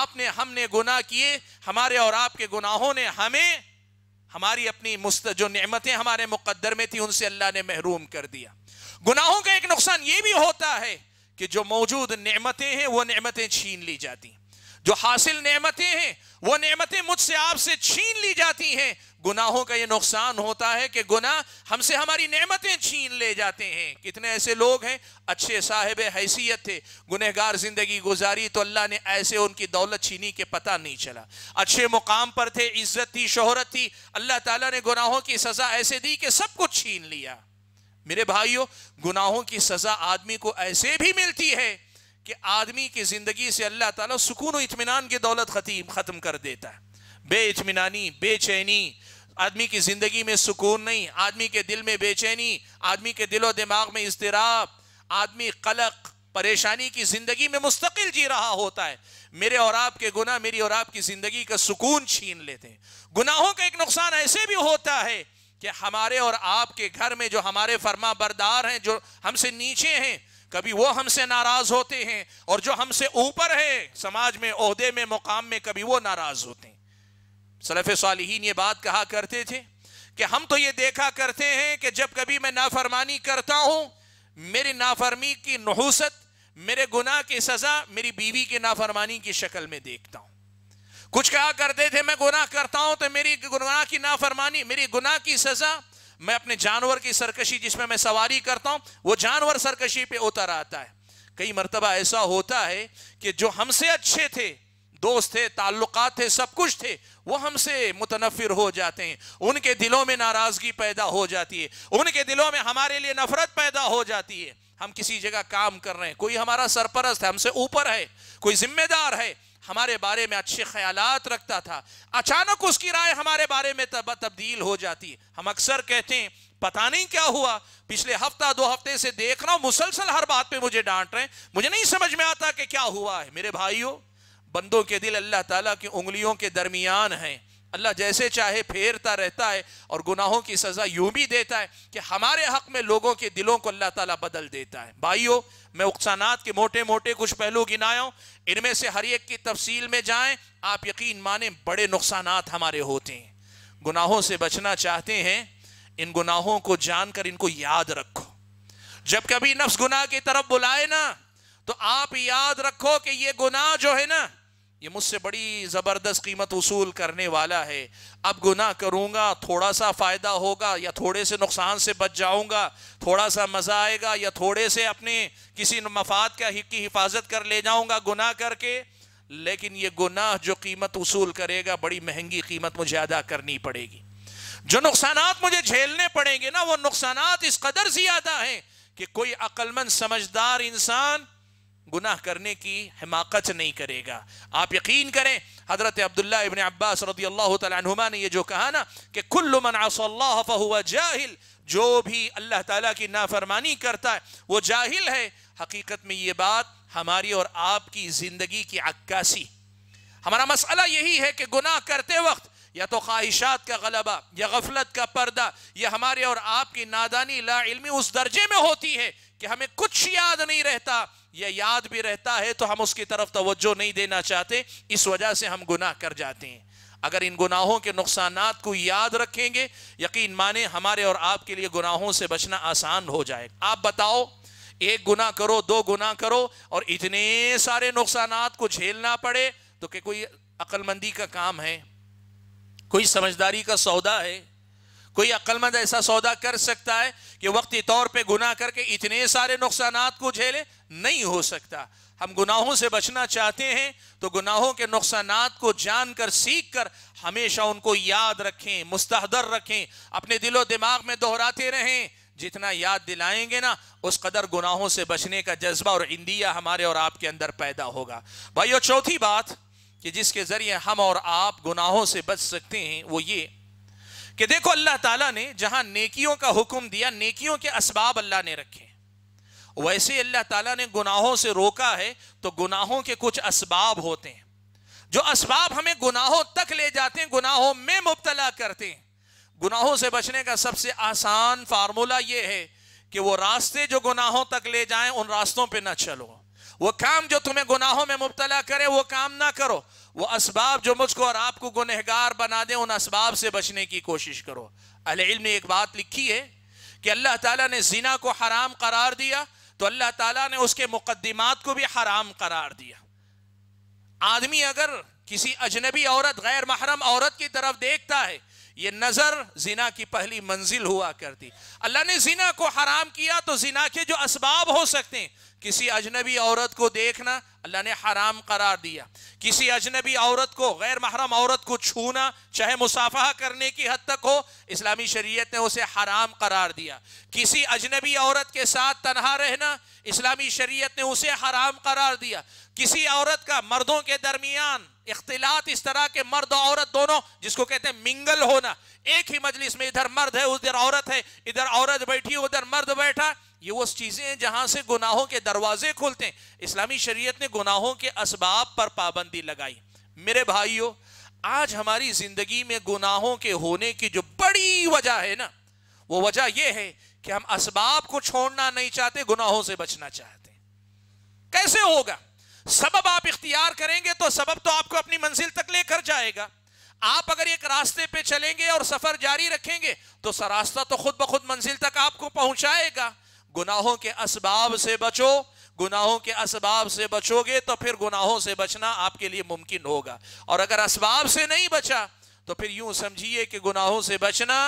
आपने हमने गुनाह किए हमारे और आपके गुनाहों ने हमें हमारी अपनी मुस्त जो नमतें हमारे मुकदर में थी उनसे अल्लाह ने महरूम कर दिया गुनाहों का एक नुकसान ये भी होता है कि जो मौजूद नमतें हैं वो नमतें छीन ली जाती हैं जो हासिल नमतें हैं वो नमतें मुझसे आपसे छीन ली जाती हैं गुनाहों का ये नुकसान होता है कि गुनाह हमसे हमारी नेमतें छीन ले जाते हैं कितने ऐसे लोग हैं अच्छे साहेब हैसियत थे गुनहगार ज़िंदगी गुजारी तो अल्लाह ने ऐसे उनकी दौलत छीनी के पता नहीं चला अच्छे मुकाम पर थे इज्जत थी शोहरत थी अल्लाह ताला ने गुनाहों की सज़ा ऐसे दी कि सब कुछ छीन लिया मेरे भाइयों गुनाहों की सज़ा आदमी को ऐसे भी मिलती है कि आदमी की ज़िंदगी से अल्लाह ताला सुकून और इतमान की दौलत खतीम ख़त्म कर देता है बेचमिनानी बेचैनी आदमी की ज़िंदगी में सुकून नहीं आदमी के दिल में बेचैनी आदमी के दिलो दिमाग में इसतराब आदमी कलक परेशानी की ज़िंदगी में मुस्तकिल जी रहा होता है मेरे और आपके गुना मेरी और आपकी ज़िंदगी का सुकून छीन लेते हैं गुनाहों का एक नुकसान ऐसे भी होता है कि हमारे और आपके घर में जो हमारे फर्मा बरदार हैं जो हमसे नीचे हैं कभी वो हमसे नाराज़ होते हैं और जो हमसे ऊपर है समाज में अहदे में मुकाम में कभी वो नाराज़ होते हैं सलफ़ सालहीन ये बात कहा करते थे कि हम तो ये देखा करते हैं कि जब कभी मैं नाफरमानी करता हूँ मेरी नाफरमी की नहूसत मेरे गुनाह की सज़ा मेरी बीवी की नाफरमानी की शक्ल में देखता हूँ कुछ कहा करते थे मैं गुनाह करता हूँ तो मेरी गुनाह की नाफरमानी मेरी गुनाह की सज़ा मैं अपने जानवर की सरकशी जिसमें मैं सवारी करता हूँ वो जानवर सरकशी पे उतर आता है कई मरतबा ऐसा होता है कि जो हमसे अच्छे थे दोस्त थे ताल्लुक थे सब कुछ थे वो हमसे मुतनफिर हो जाते हैं उनके दिलों में नाराज़गी पैदा हो जाती है उनके दिलों में हमारे लिए नफरत पैदा हो जाती है हम किसी जगह काम कर रहे हैं कोई हमारा सरपरस्त है हमसे ऊपर है कोई जिम्मेदार है हमारे बारे में अच्छे ख्याल रखता था अचानक उसकी राय हमारे बारे में तब तब्दील हो जाती है हम अक्सर कहते हैं पता नहीं क्या हुआ पिछले हफ्ता दो हफ्ते से देख रहा हूं मुसलसल हर बात पे मुझे डांट रहे हैं मुझे नहीं समझ में आता कि क्या हुआ है मेरे भाइयों बंदों के दिल अल्लाह ताला की उंगलियों के दरमियान हैं अल्लाह जैसे चाहे फेरता रहता है और गुनाहों की सज़ा यूं भी देता है कि हमारे हक में लोगों के दिलों को अल्लाह ताला बदल देता है भाइयों मैं उकसानात के मोटे मोटे कुछ पहलू गिनाया हूं इनमें से हर एक की तफसील में जाए आप यकीन माने बड़े नुकसान हमारे होते हैं गुनाहों से बचना चाहते हैं इन गुनाहों को जानकर इनको याद रखो जब कभी नफ्स गुनाह की तरफ बुलाए ना तो आप याद रखो कि ये गुनाह जो है ना ये मुझसे बड़ी ज़बरदस्त कीमत वसूल करने वाला है अब गुना करूँगा थोड़ा सा फ़ायदा होगा या थोड़े से नुकसान से बच जाऊँगा थोड़ा सा मज़ा आएगा या थोड़े से अपने किसी मफाद का की हिफाजत कर ले जाऊँगा गुना करके लेकिन ये गुनाह जो कीमत वसूल करेगा बड़ी महंगी कीमत मुझे अदा करनी पड़ेगी जो नुकसान मुझे झेलने पड़ेंगे ना वो नुकसान इस कदर ज़्यादा हैं कि कोई अक्लमंद समझदार इंसान गुनाह करने की हिमाकत नहीं करेगा आप यकीन करें हज़रत अब्दुल्ला इबन अब्बास रदी अल्लाह ने यह जो कहा ना कि कुल्लु मन जाहिल जो भी अल्लाह ताला की नाफरमानी करता है वो जाहिल है हकीकत में ये बात हमारी और आपकी ज़िंदगी की अक्कासी हमारा मसला यही है कि गुनाह करते वक्त या तो ख्वाहिशात का गलबा या गफलत का पर्दा या हमारे और आपकी नादानी ला इल्मी उस दर्जे में होती है कि हमें कुछ याद नहीं रहता या याद भी रहता है तो हम उसकी तरफ तोज्जो नहीं देना चाहते इस वजह से हम गुनाह कर जाते हैं अगर इन गुनाहों के नुकसान को याद रखेंगे यकीन माने हमारे और आपके लिए गुनाहों से बचना आसान हो जाए आप बताओ एक गुना करो दो गुना करो और इतने सारे नुकसान को झेलना पड़े तो कि कोई अक्लमंदी का काम है कोई समझदारी का सौदा है कोई अक्लमंद ऐसा सौदा कर सकता है कि वक्ती तौर पे गुनाह करके इतने सारे नुकसान को झेले नहीं हो सकता हम गुनाहों से बचना चाहते हैं तो गुनाहों के नुकसान को जानकर सीख कर हमेशा उनको याद रखें मुस्तहदर रखें अपने दिलो दिमाग में दोहराते रहें जितना याद दिलाएंगे ना उस कदर गुनाहों से बचने का जज्बा और इंदिया हमारे और आपके अंदर पैदा होगा भाई और चौथी बात कि जिसके ज़रिए हम और आप गुनाहों से बच सकते हैं वो ये कि देखो अल्लाह ताला ने जहां नेकियों का हुक्म दिया नेकियों के असबाब अल्लाह ने रखे वैसे अल्लाह ताला ने गुनाहों से रोका है तो गुनाहों के कुछ असबाब होते हैं जो असबाब हमें गुनाहों तक ले जाते हैं गुनाहों में मुबतला करते हैं गुनाहों से बचने का सबसे आसान फार्मूला यह है कि वो रास्ते जो गुनाहों तक ले जाएं उन रास्तों पे ना चलो वो काम जो तुम्हें गुनाहों में मुबतला करे वो काम ना करो वो इसबाब जो मुझको और आपको गुनहगार बना दे उन इसबाब से बचने की कोशिश करो अहिल ने एक बात लिखी है कि अल्लाह ताला ने जिना को हराम करार दिया तो अल्लाह ताला ने उसके मुकदमात को भी हराम करार दिया आदमी अगर किसी अजनबी औरत गैर महरम औरत की तरफ देखता है ये नज़र जिना की पहली मंजिल हुआ करती अल्लाह ने जिना को हराम किया तो जिना के जो इसबाब हो सकते हैं किसी अजनबी औरत को देखना अल्लाह ने हराम करार दिया किसी अजनबी औरत को गैर महरम औरत को छूना चाहे मुसाफा करने की हद तक हो इस्लामी शरीयत ने उसे हराम करार दिया किसी अजनबी औरत के साथ तनहा रहना इस्लामी शरीयत ने उसे हराम करार दिया किसी औरत का मर्दों के दरमियान इख्तिलात इस तरह के मर्द औरत दोनों जिसको कहते हैं मिंगल होना एक ही मजलिस में इधर मर्द है उधर औरत है इधर औरत बैठी उधर मर्द बैठा ये वो चीज़ें हैं जहां से गुनाहों के दरवाजे खुलते हैं इस्लामी शरीयत ने गुनाहों के असबाब पर पाबंदी लगाई मेरे भाइयों आज हमारी ज़िंदगी में गुनाहों के होने की जो बड़ी वजह है ना वो वजह ये है कि हम असबाब को छोड़ना नहीं चाहते गुनाहों से बचना चाहते कैसे होगा सबब आप इख्तियार करेंगे तो सबब तो आपको अपनी मंजिल तक लेकर जाएगा आप अगर एक रास्ते पे चलेंगे और सफर जारी रखेंगे तो सरास्ता तो खुद ब खुद मंजिल तक आपको पहुंचाएगा गुनाहों के असबाब से बचो गुनाहों के असबाब से बचोगे तो फिर गुनाहों से बचना आपके लिए मुमकिन होगा और अगर असबाब से नहीं बचा तो फिर यूं समझिए कि गुनाहों से बचना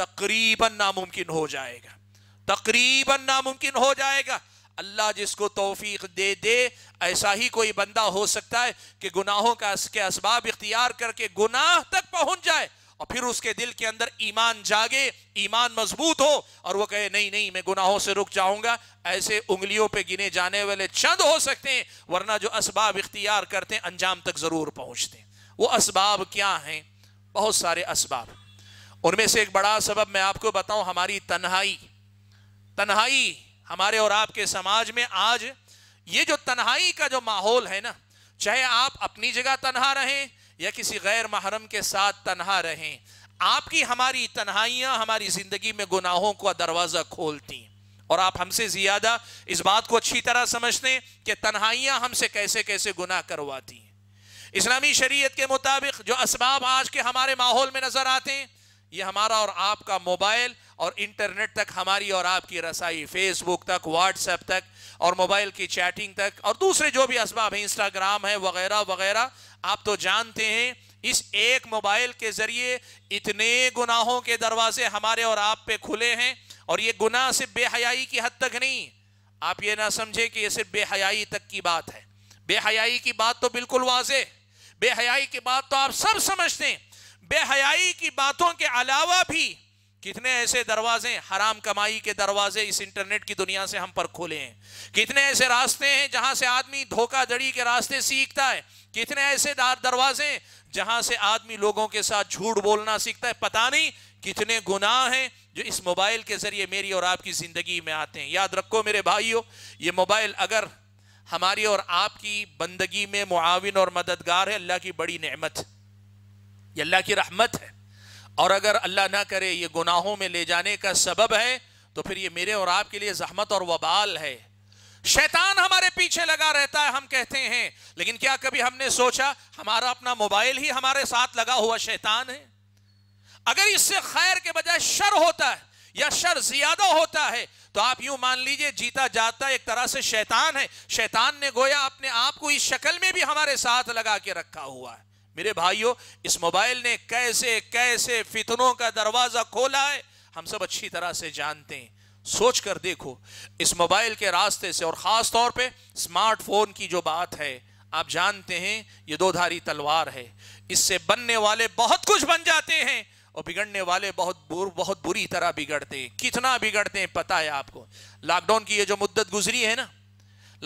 तकरीबन नामुमकिन हो जाएगा तकरीबन नामुमकिन हो जाएगा अल्लाह जिसको तोफीक दे दे ऐसा ही कोई बंदा हो सकता है कि गुनाहों का के असबाब इख्तियार करके गुनाह तक पहुंच जाए और फिर उसके दिल के अंदर ईमान जागे ईमान मजबूत हो और वो कहे नहीं नहीं मैं गुनाहों से रुक जाऊंगा ऐसे उंगलियों पे गिने जाने वाले चंद हो सकते हैं वरना जो इसबाब इख्तियार करते हैं अंजाम तक ज़रूर पहुंचते हैं वो इसबाब क्या हैं बहुत सारे इसबाब उनमें से एक बड़ा सबब मैं आपको बताऊं हमारी तन्हाई तन्हाई हमारे और आपके समाज में आज ये जो तन्हाई का जो माहौल है ना चाहे आप अपनी जगह तन्हा रहें या किसी गैर महरम के साथ तनहा रहें आपकी हमारी तन्हाइयाँ हमारी ज़िंदगी में गुनाहों का दरवाज़ा खोलती हैं और आप हमसे ज़्यादा इस बात को अच्छी तरह समझते हैं कि तन्हाइयाँ हमसे कैसे कैसे गुनाह करवाती हैं इस्लामी शरीयत के मुताबिक जो इसबाब आज के हमारे माहौल में नज़र आते हैं ये हमारा और आपका मोबाइल और इंटरनेट तक हमारी और आपकी रसाई फेसबुक तक व्हाट्सएप तक और मोबाइल की चैटिंग तक और दूसरे जो भी इसबाब हैं इंस्टाग्राम है वगैरह वगैरह आप तो जानते हैं इस एक मोबाइल के जरिए इतने गुनाहों के दरवाजे हमारे और आप पे खुले हैं और ये गुनाह सिर्फ बेहयाई की हद तक नहीं आप ये ना समझे कि ये सिर्फ बेहयाई तक की बात है बेहयाई की बात तो बिल्कुल वाजे बेहयाई की बात तो आप सब समझते हैं बेहयाई की बातों के अलावा भी कितने ऐसे दरवाजे हराम कमाई के दरवाजे इस इंटरनेट की दुनिया से हम पर खोले हैं कितने ऐसे रास्ते हैं जहां से आदमी धोखाधड़ी के रास्ते सीखता है कितने ऐसे दरवाजे जहां से आदमी लोगों के साथ झूठ बोलना सीखता है पता नहीं कितने गुनाह हैं जो इस मोबाइल के जरिए मेरी और आपकी जिंदगी में आते हैं याद रखो मेरे भाइयों ये मोबाइल अगर हमारी और आपकी बंदगी में मुआविन और मददगार है अल्लाह की बड़ी नहमत ये अल्लाह की रहमत है और अगर अल्लाह ना करे ये गुनाहों में ले जाने का सबब है तो फिर ये मेरे और आपके लिए जहमत और वबाल है शैतान हमारे पीछे लगा रहता है हम कहते हैं लेकिन क्या कभी हमने सोचा हमारा अपना मोबाइल ही हमारे साथ लगा हुआ शैतान है अगर इससे खैर के बजाय शर होता है या शर ज्यादा होता है तो आप यूं मान लीजिए जीता जाता एक तरह से शैतान है शैतान ने गोया अपने आप को इस शक्ल में भी हमारे साथ लगा के रखा हुआ है मेरे भाइयों इस मोबाइल ने कैसे कैसे फितनों का दरवाज़ा खोला है हम सब अच्छी तरह से जानते हैं सोच कर देखो इस मोबाइल के रास्ते से और ख़ास तौर पे स्मार्टफोन की जो बात है आप जानते हैं ये दो धारी तलवार है इससे बनने वाले बहुत कुछ बन जाते हैं और बिगड़ने वाले बहुत बुर, बहुत बुरी तरह बिगड़ते हैं कितना बिगड़ते हैं पता है आपको लॉकडाउन की ये जो मुद्दत गुजरी है ना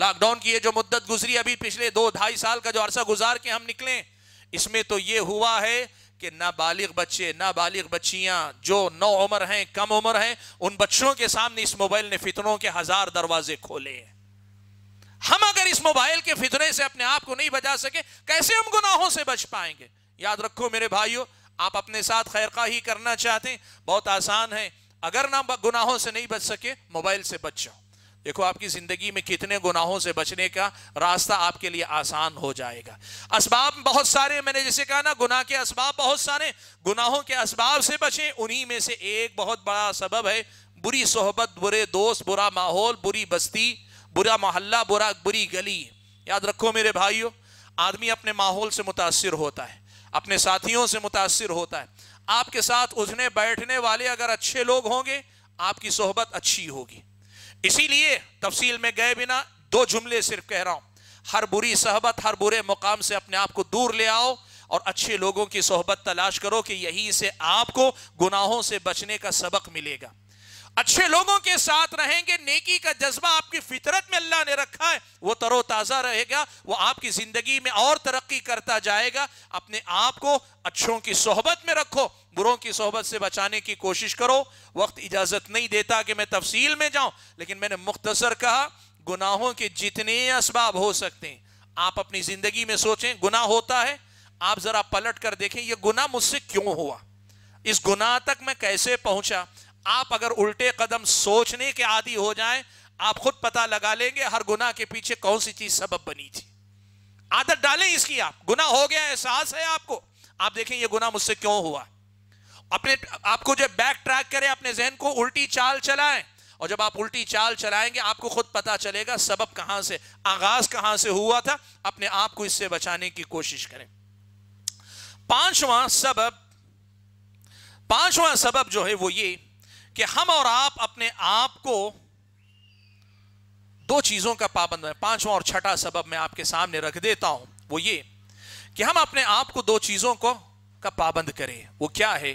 लॉकडाउन की ये जो मुद्दत गुजरी अभी पिछले दो ढाई साल का जो अरसा गुजार के हम निकले इसमें तो ये हुआ है कि नाबालिग बच्चे नाबालिग बच्चियां जो नौ उम्र हैं कम उम्र हैं उन बच्चों के सामने इस मोबाइल ने फितरों के हजार दरवाजे खोले हैं हम अगर इस मोबाइल के फितरे से अपने आप को नहीं बचा सके कैसे हम गुनाहों से बच पाएंगे याद रखो मेरे भाइयों आप अपने साथ खैरका ही करना चाहते हैं बहुत आसान है अगर ना गुनाहों से नहीं बच सके मोबाइल से बच जाओ देखो आपकी ज़िंदगी में कितने गुनाहों से बचने का रास्ता आपके लिए आसान हो जाएगा इसबाब बहुत सारे मैंने जैसे कहा ना गुनाह के इसबाब बहुत सारे गुनाहों के असबाब से बचें उन्हीं में से एक बहुत बड़ा सबब है बुरी सोहबत बुरे दोस्त बुरा माहौल बुरी बस्ती बुरा मोहल्ला बुरा बुरी गली याद रखो मेरे भाइयों आदमी अपने माहौल से मुतासर होता है अपने साथियों से मुतासर होता है आपके साथ उठने बैठने वाले अगर अच्छे लोग होंगे आपकी सोहबत अच्छी होगी इसीलिए तफसील में गए बिना दो जुमले सिर्फ कह रहा हूं हर बुरी सहबत हर बुरे मुकाम से अपने आप को दूर ले आओ और अच्छे लोगों की सोहबत तलाश करो कि यही से आपको गुनाहों से बचने का सबक मिलेगा अच्छे लोगों के साथ रहेंगे नेकी का जज्बा आपकी फितरत में अल्लाह ने रखा है वो तरोताज़ा रहेगा वो आपकी ज़िंदगी में और तरक्की करता जाएगा अपने आप को अच्छों की सोहबत में रखो बुरों की सोहबत से बचाने की कोशिश करो वक्त इजाज़त नहीं देता कि मैं तफसील में जाऊं लेकिन मैंने मुख्तसर कहा गुनाहों के जितने इसबाब हो सकते हैं आप अपनी ज़िंदगी में सोचें गुना होता है आप ज़रा पलट कर देखें यह गुना मुझसे क्यों हुआ इस गुना तक मैं कैसे पहुंचा आप अगर उल्टे कदम सोचने के आदि हो जाएं आप खुद पता लगा लेंगे हर गुना के पीछे कौन सी चीज सबब बनी थी आदत डालें इसकी आप गुना हो गया एहसास है आपको आप देखें ये गुना मुझसे क्यों हुआ अपने आपको जब बैक ट्रैक करें अपने जहन को उल्टी चाल चलाएं और जब आप उल्टी चाल चलाएंगे आपको खुद पता चलेगा सबब कहां से आगाज कहां से हुआ था अपने आप को इससे बचाने की कोशिश करें पांचवा सबब पांचवा सबब जो है वो ये कि हम और आप अपने आप को दो चीजों का पाबंद है पांचवा और छठा सबब मैं आपके सामने रख देता हूं वो ये कि हम अपने आप को दो चीजों को का पाबंद करें वो क्या है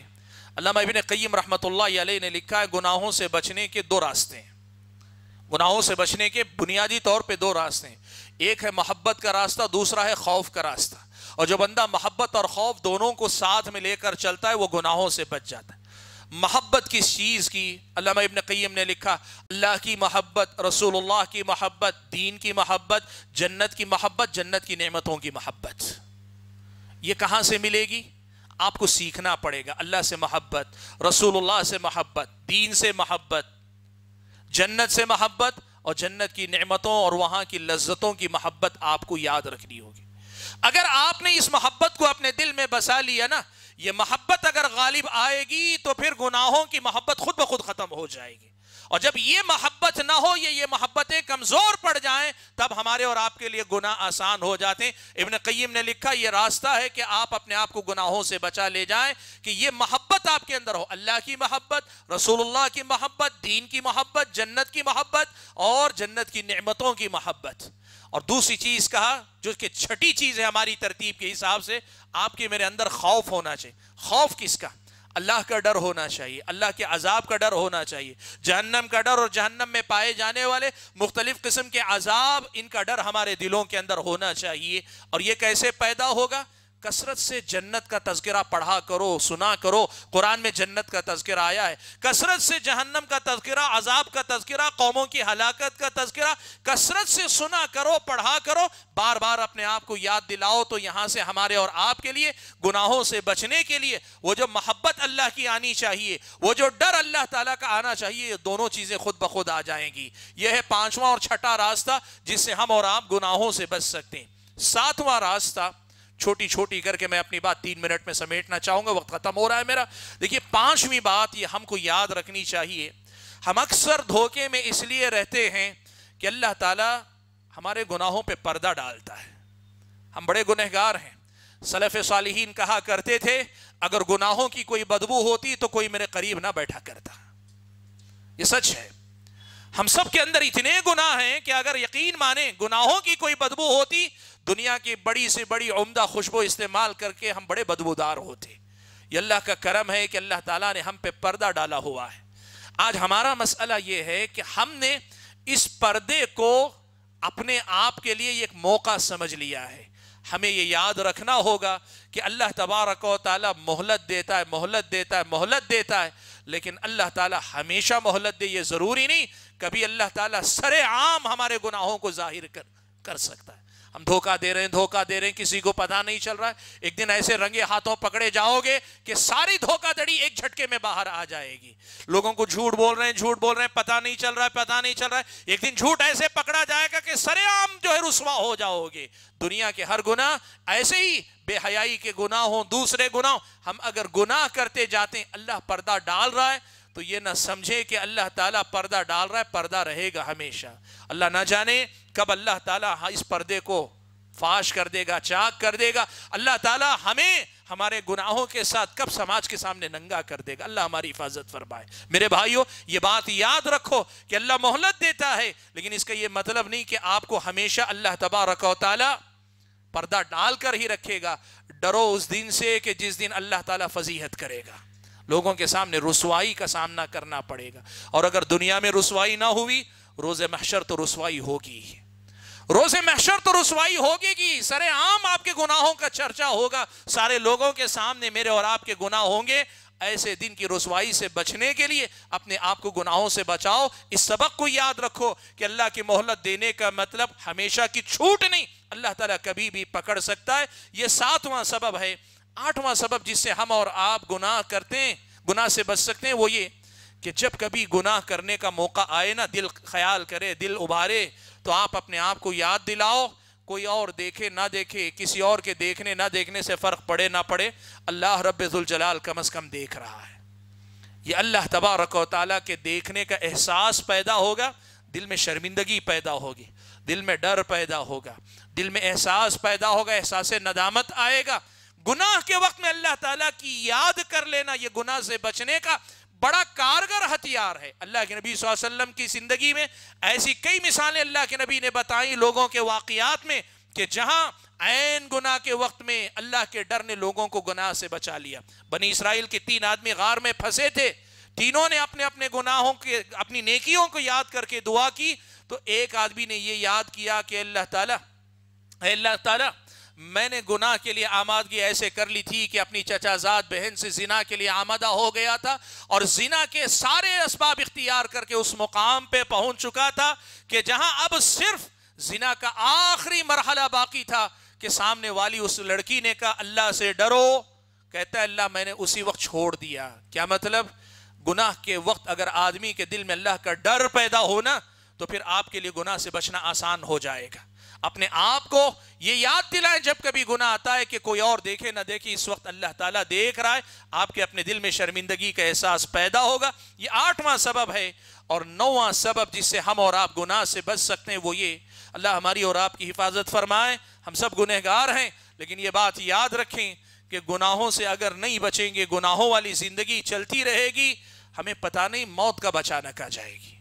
अल्लाह अबिन कईम रहमत ने लिखा है गुनाहों से बचने के दो रास्ते गुनाहों से बचने के बुनियादी तौर पे दो रास्ते एक है मोहब्बत का रास्ता दूसरा है खौफ का रास्ता और जो बंदा मोहब्बत और खौफ दोनों को साथ में लेकर चलता है वो गुनाहों से बच जाता है मोहब्बत किस चीज़ की अल्लाह इबन क़य्यम ने लिखा अल्लाह की मोहब्बत रसूलुल्लाह की मोहब्बत दीन की मोहब्बत जन्नत की मोहब्बत जन्नत की नेमतों की मोहब्बत ये कहाँ से मिलेगी आपको सीखना पड़ेगा अल्लाह से मोहब्बत रसूलुल्लाह से मोहब्बत दीन से मोहब्बत जन्नत से मोहब्बत और जन्नत की नमतों और वहाँ की लज्जतों की मोहब्बत आपको याद रखनी होगी अगर आपने इस मोहब्बत को अपने दिल में बसा लिया ना ये मोहब्बत अगर गालिब आएगी तो फिर गुनाहों की मोहब्बत खुद ब खुद ख़त्म हो जाएगी और जब ये मोहब्बत ना हो ये ये मोहब्बतें कमज़ोर पड़ जाएं तब हमारे और आपके लिए गुनाह आसान हो जाते हैं इबन कईम ने लिखा ये रास्ता है कि आप अपने आप को गुनाहों से बचा ले जाएं कि ये मोहब्बत आपके अंदर हो अल्लाह की मोहब्बत रसूलुल्लाह की मोहब्बत दीन की मोहब्बत जन्नत की मोहब्बत और जन्नत की नमतों की मोहब्बत और दूसरी चीज कहा जो कि छठी चीज है हमारी तरतीब के हिसाब से आपके मेरे अंदर खौफ होना चाहिए खौफ किसका अल्लाह का डर होना चाहिए अल्लाह के अजाब का डर होना चाहिए जहन्नम का डर और जहन्नम में पाए जाने वाले मुख्तलिफ़ किस्म के अजाब इनका डर हमारे दिलों के अंदर होना चाहिए और ये कैसे पैदा होगा कसरत से जन्नत का तस्करा पढ़ा करो सुना करो कुरान में जन्नत का तस्करा आया है कसरत से जहन्नम का तस्करा अजाब का तस्करा कौमों की हलाकत का तस्करा कसरत से सुना करो पढ़ा करो बार बार अपने आप को याद दिलाओ तो यहां से हमारे और आपके लिए गुनाहों से बचने के लिए वो जो मोहब्बत अल्लाह की आनी चाहिए वो जो डर अल्लाह तला का आना चाहिए ये दोनों चीज़ें खुद ब खुद आ जाएंगी यह है पांचवा और छठा रास्ता जिससे हम और आप गुनाहों से बच सकते हैं सातवां रास्ता छोटी छोटी करके मैं अपनी बात तीन मिनट में समेटना चाहूंगा वक्त खत्म हो रहा है मेरा देखिए पांचवी बात ये हमको याद रखनी चाहिए हम अक्सर धोखे में इसलिए रहते हैं कि अल्लाह ताला हमारे गुनाहों पे पर्दा डालता है हम बड़े गुनहगार हैं सलफ़ सालहीन कहा करते थे अगर गुनाहों की कोई बदबू होती तो कोई मेरे करीब ना बैठा करता ये सच है हम सब के अंदर इतने गुनाह हैं कि अगर यकीन माने गुनाहों की कोई बदबू होती दुनिया की बड़ी से बड़ी उम्दा खुशबू इस्तेमाल करके हम बड़े बदबूदार होते ये अल्लाह का करम है कि अल्लाह ताला ने हम पे पर्दा डाला हुआ है आज हमारा मसला ये है कि हमने इस पर्दे को अपने आप के लिए एक मौका समझ लिया है हमें ये याद रखना होगा कि अल्लाह तबारक ताली मोहलत देता है मोहलत देता है मोहलत देता है लेकिन अल्लाह ताला हमेशा मोहलत दे ये ज़रूरी नहीं कभी अल्लाह ताला सरे आम हमारे गुनाहों को जाहिर कर कर सकता है हम धोखा दे रहे हैं धोखा दे रहे हैं किसी को पता नहीं चल रहा है एक दिन ऐसे रंगे हाथों पकड़े जाओगे कि सारी धोखाधड़ी एक झटके में बाहर आ जाएगी लोगों को झूठ बोल रहे हैं झूठ बोल रहे हैं पता नहीं चल रहा है पता नहीं चल रहा है एक दिन झूठ ऐसे पकड़ा जाएगा कि सरेआम जो है रुसवा हो जाओगे दुनिया के हर गुना ऐसे ही बेहयाई के गुनाह हों दूसरे गुनाह हम अगर गुनाह करते जाते अल्लाह पर्दा डाल रहा है तो ये ना समझे कि अल्लाह ताला पर्दा डाल रहा है पर्दा रहेगा हमेशा अल्लाह ना जाने कब अल्लाह ताला इस पर्दे को फाश कर देगा चाक कर देगा अल्लाह ताला हमें हमारे गुनाहों के साथ कब समाज के सामने नंगा कर देगा अल्लाह हमारी हिफाजत फरमाए मेरे भाइयों ये बात याद रखो कि अल्लाह मोहलत देता है लेकिन इसका ये मतलब नहीं कि आपको हमेशा अल्लाह रखो ताला पर्दा डाल कर ही रखेगा डरो उस दिन से कि जिस दिन अल्लाह ताला फजीहत करेगा लोगों के सामने रसवाई का सामना करना पड़ेगा और अगर दुनिया में रसवाई ना हुई रोज़ महशर तो रसवाई होगी रोज़ महशर तो रसवाई होगी कि सरे आम आपके गुनाहों का चर्चा होगा सारे लोगों के सामने मेरे और आपके गुनाह होंगे ऐसे दिन की रसवाई से बचने के लिए अपने आप को गुनाहों से बचाओ इस सबक को याद रखो कि अल्लाह की मोहलत देने का मतलब हमेशा की छूट नहीं अल्लाह तला कभी भी पकड़ सकता है यह सातवां सबब है आठवां सबब जिससे हम और आप गुनाह करते हैं गुनाह से बच सकते हैं वो ये कि जब कभी गुनाह करने का मौका आए ना दिल ख्याल करे दिल उभारे तो आप अपने आप को याद दिलाओ कोई और देखे ना देखे किसी और के देखने ना देखने से फ़र्क पड़े ना पड़े अल्लाह रबाल कम अज़ कम देख रहा है ये अल्लाह तबारक ताली के देखने का एहसास पैदा होगा दिल में शर्मिंदगी पैदा होगी दिल में डर पैदा होगा दिल में एहसास पैदा होगा एहसास नदामत आएगा गुनाह के वक्त में अल्लाह ताला की याद कर लेना यह गुनाह से बचने का बड़ा कारगर हथियार है अल्लाह के नबी वसल्लम की ज़िंदगी में ऐसी कई मिसालें अल्लाह के नबी ने बताई लोगों के वाकियात में कि जहां ऐन गुनाह के वक्त में अल्लाह के डर ने लोगों को गुनाह से बचा लिया बनी इसराइल के तीन आदमी गार में फंसे थे तीनों ने अपने अपने गुनाहों के अपनी नेकियों को याद करके दुआ की तो एक आदमी ने यह याद किया कि अल्लाह ताला अल्लाह ताला मैंने गुनाह के लिए आमादगी ऐसे कर ली थी कि अपनी चचाजाद बहन से जिना के लिए आमादा हो गया था और जिना के सारे इसबाब इख्तियार करके उस मुकाम पे पहुंच चुका था कि जहां अब सिर्फ जिना का आखिरी मरहला बाकी था कि सामने वाली उस लड़की ने कहा अल्लाह से डरो कहता है अल्लाह मैंने उसी वक्त छोड़ दिया क्या मतलब गुनाह के वक्त अगर आदमी के दिल में अल्लाह का डर पैदा हो ना तो फिर आपके लिए गुनाह से बचना आसान हो जाएगा अपने आप को ये याद दिलाएं जब कभी गुना आता है कि कोई और देखे ना देखे इस वक्त अल्लाह ताला देख रहा है आपके अपने दिल में शर्मिंदगी का एहसास पैदा होगा ये आठवां सबब है और नौवां सबब जिससे हम और आप गुनाह से बच सकते हैं वो ये अल्लाह हमारी और आपकी हिफाजत फरमाए हम सब गुनहगार हैं लेकिन ये बात याद रखें कि गुनाहों से अगर नहीं बचेंगे गुनाहों वाली ज़िंदगी चलती रहेगी हमें पता नहीं मौत का बचानक आ जाएगी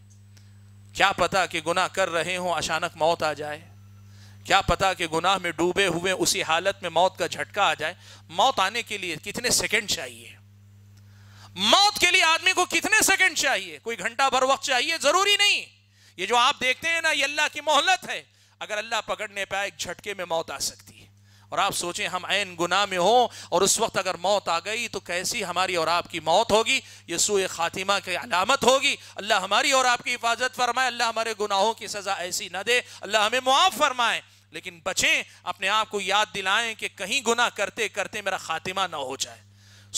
क्या पता कि गुनाह कर रहे हों अचानक मौत आ जाए क्या पता कि गुनाह में डूबे हुए उसी हालत में मौत का झटका आ जाए मौत आने के लिए कितने सेकंड चाहिए मौत के लिए आदमी को कितने सेकंड चाहिए कोई घंटा भर वक्त चाहिए जरूरी नहीं ये जो आप देखते हैं ना ये अल्लाह की मोहलत है अगर अल्लाह पकड़ने पाए एक झटके में मौत आ सकती है और आप सोचें हम ऐन गुनाह में हों और उस वक्त अगर मौत आ गई तो कैसी हमारी और आपकी मौत होगी ये सूए खातिमा की अलामत होगी अल्लाह हमारी और आपकी हिफाजत फरमाए अल्लाह हमारे गुनाहों की सज़ा ऐसी ना दे अल्लाह हमें मुआफ़ फरमाए लेकिन बचें अपने आप को याद दिलाएं कि कहीं गुना करते करते मेरा खातिमा ना हो जाए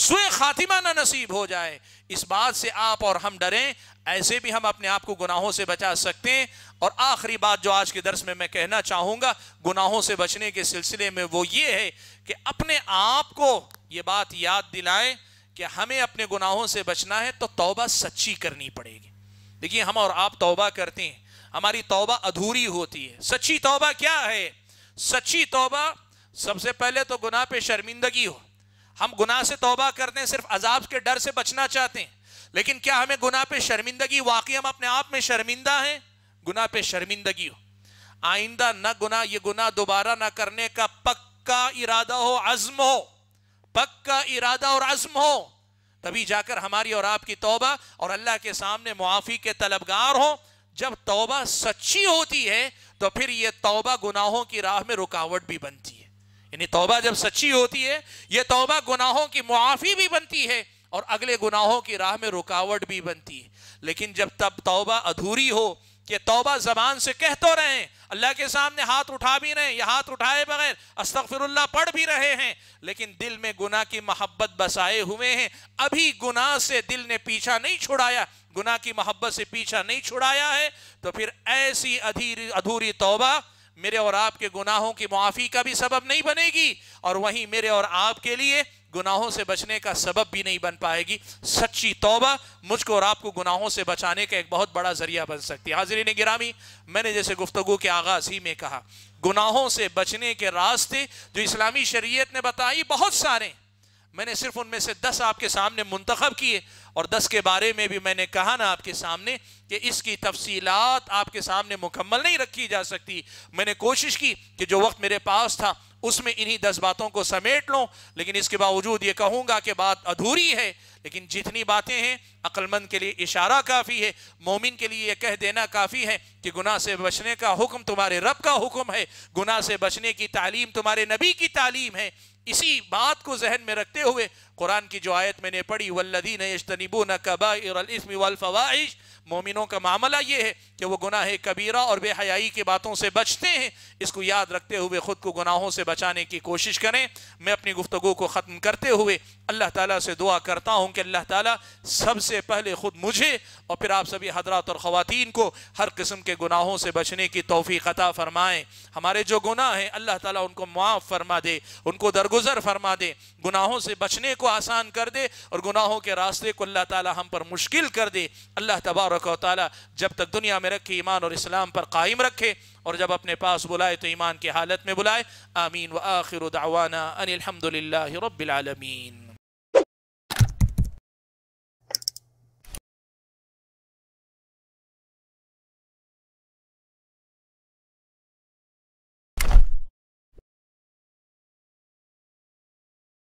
सुए खातिमा ना नसीब हो जाए इस बात से आप और हम डरें ऐसे भी हम अपने आप को गुनाहों से बचा सकते हैं और आखिरी बात जो आज के दर्श में मैं कहना चाहूंगा गुनाहों से बचने के सिलसिले में वो ये है कि अपने आप को ये बात याद दिलाएं कि हमें अपने गुनाहों से बचना है तो तौबा सच्ची करनी पड़ेगी देखिए हम और आप तौबा करते हैं हमारी तौबा अधूरी होती है सच्ची तौबा क्या है सच्ची तौबा सबसे पहले तो गुनाह पे शर्मिंदगी हो हम गुनाह से तौबा करते हैं सिर्फ अजाब के डर से बचना चाहते हैं लेकिन क्या हमें गुनाह पे शर्मिंदगी वाकई हम अपने आप में शर्मिंदा हैं गुनाह पे शर्मिंदगी हो आइंदा ना गुनाह ये गुनाह दोबारा ना करने का पक्का इरादा हो अज़्म हो पक्का इरादा और अज़्म हो तभी जाकर हमारी और आपकी तौबा और अल्लाह के सामने मुआफ़ी के तलबगार हो जब तौबा सच्ची होती है तो फिर यह तौबा गुनाहों की राह में रुकावट भी बनती है यानी तौबा जब सच्ची होती है यह तौबा गुनाहों की मुआफ़ी भी बनती है और अगले गुनाहों की राह में रुकावट भी बनती है लेकिन जब तब तौबा अधूरी हो कि तौबा जबान से कह तो रहे हैं अल्लाह के सामने हाथ उठा भी रहे या हाथ उठाए बगैर अस्तफिरल्ला पढ़ भी रहे हैं लेकिन दिल में गुनाह की मोहब्बत बसाए हुए हैं अभी गुनाह से दिल ने पीछा नहीं छुड़ाया गुना की मोहब्बत से पीछा नहीं छुड़ाया है तो फिर ऐसी अधीरी अधूरी तोबा मेरे और आपके गुनाहों की मुआफ़ी का भी सबब नहीं बनेगी और वहीं मेरे और आपके लिए गुनाहों से बचने का सबब भी नहीं बन पाएगी सच्ची तोबा मुझको और आपको गुनाहों से बचाने का एक बहुत बड़ा जरिया बन सकती है हाजिरी ने गिरामी मैंने जैसे गुफ्तगु के आगाज़ ही में कहा गुनाहों से बचने के रास्ते जो इस्लामी शरीयत ने बताई बहुत सारे हैं मैंने सिर्फ उनमें से दस आपके सामने मुंतखब किए और दस के बारे में भी मैंने कहा ना आपके सामने कि इसकी तफसीलात आपके सामने मुकम्मल नहीं रखी जा सकती मैंने कोशिश की कि जो वक्त मेरे पास था उसमें इन्हीं दस बातों को समेट लूँ लेकिन इसके बावजूद ये कहूँगा कि बात अधूरी है लेकिन जितनी बातें हैं अक्लमंद के लिए इशारा काफ़ी है मोमिन के लिए यह कह देना काफ़ी है कि गुनाह से बचने का हुक्म तुम्हारे रब का हुक्म है गुनाह से बचने की तालीम तुम्हारे नबी की तालीम है इसी बात को जहन में रखते हुए कुरान की जो आयत मैंने पढ़ी वल्लदी यशतनबू न कबाइरफ़वाइश मोमिनों का मामला ये है कि वो गुनाह कबीरा और बेहयाई की बातों से बचते हैं इसको याद रखते हुए ख़ुद को गुनाहों से बचाने की कोशिश करें मैं अपनी गुफ्तगु को ख़त्म करते हुए अल्लाह ताला से दुआ करता हूँ कि अल्लाह ताला सबसे पहले ख़ुद मुझे और फिर आप सभी हजरात और ख़वान को हर किस्म के गुनाहों से बचने की तोफ़ी ख़ता फ़रमाएँ हमारे जो गुनाह हैं अल्लाह ताला उनको मुआफ़ फरमा दे उनको दरगुजर फरमा दे गुनाहों से बचने को आसान कर दे और गुनाहों के रास्ते को अल्लाह ताला हम पर मुश्किल कर दे अल्लाह तबार तबारक जब तक दुनिया में रखे ईमान और इस्लाम पर कायम रखे और जब अपने पास बुलाए तो ईमान की हालत में बुलाए आमीन व आखिर उदावाना अनिलहमदिल्ला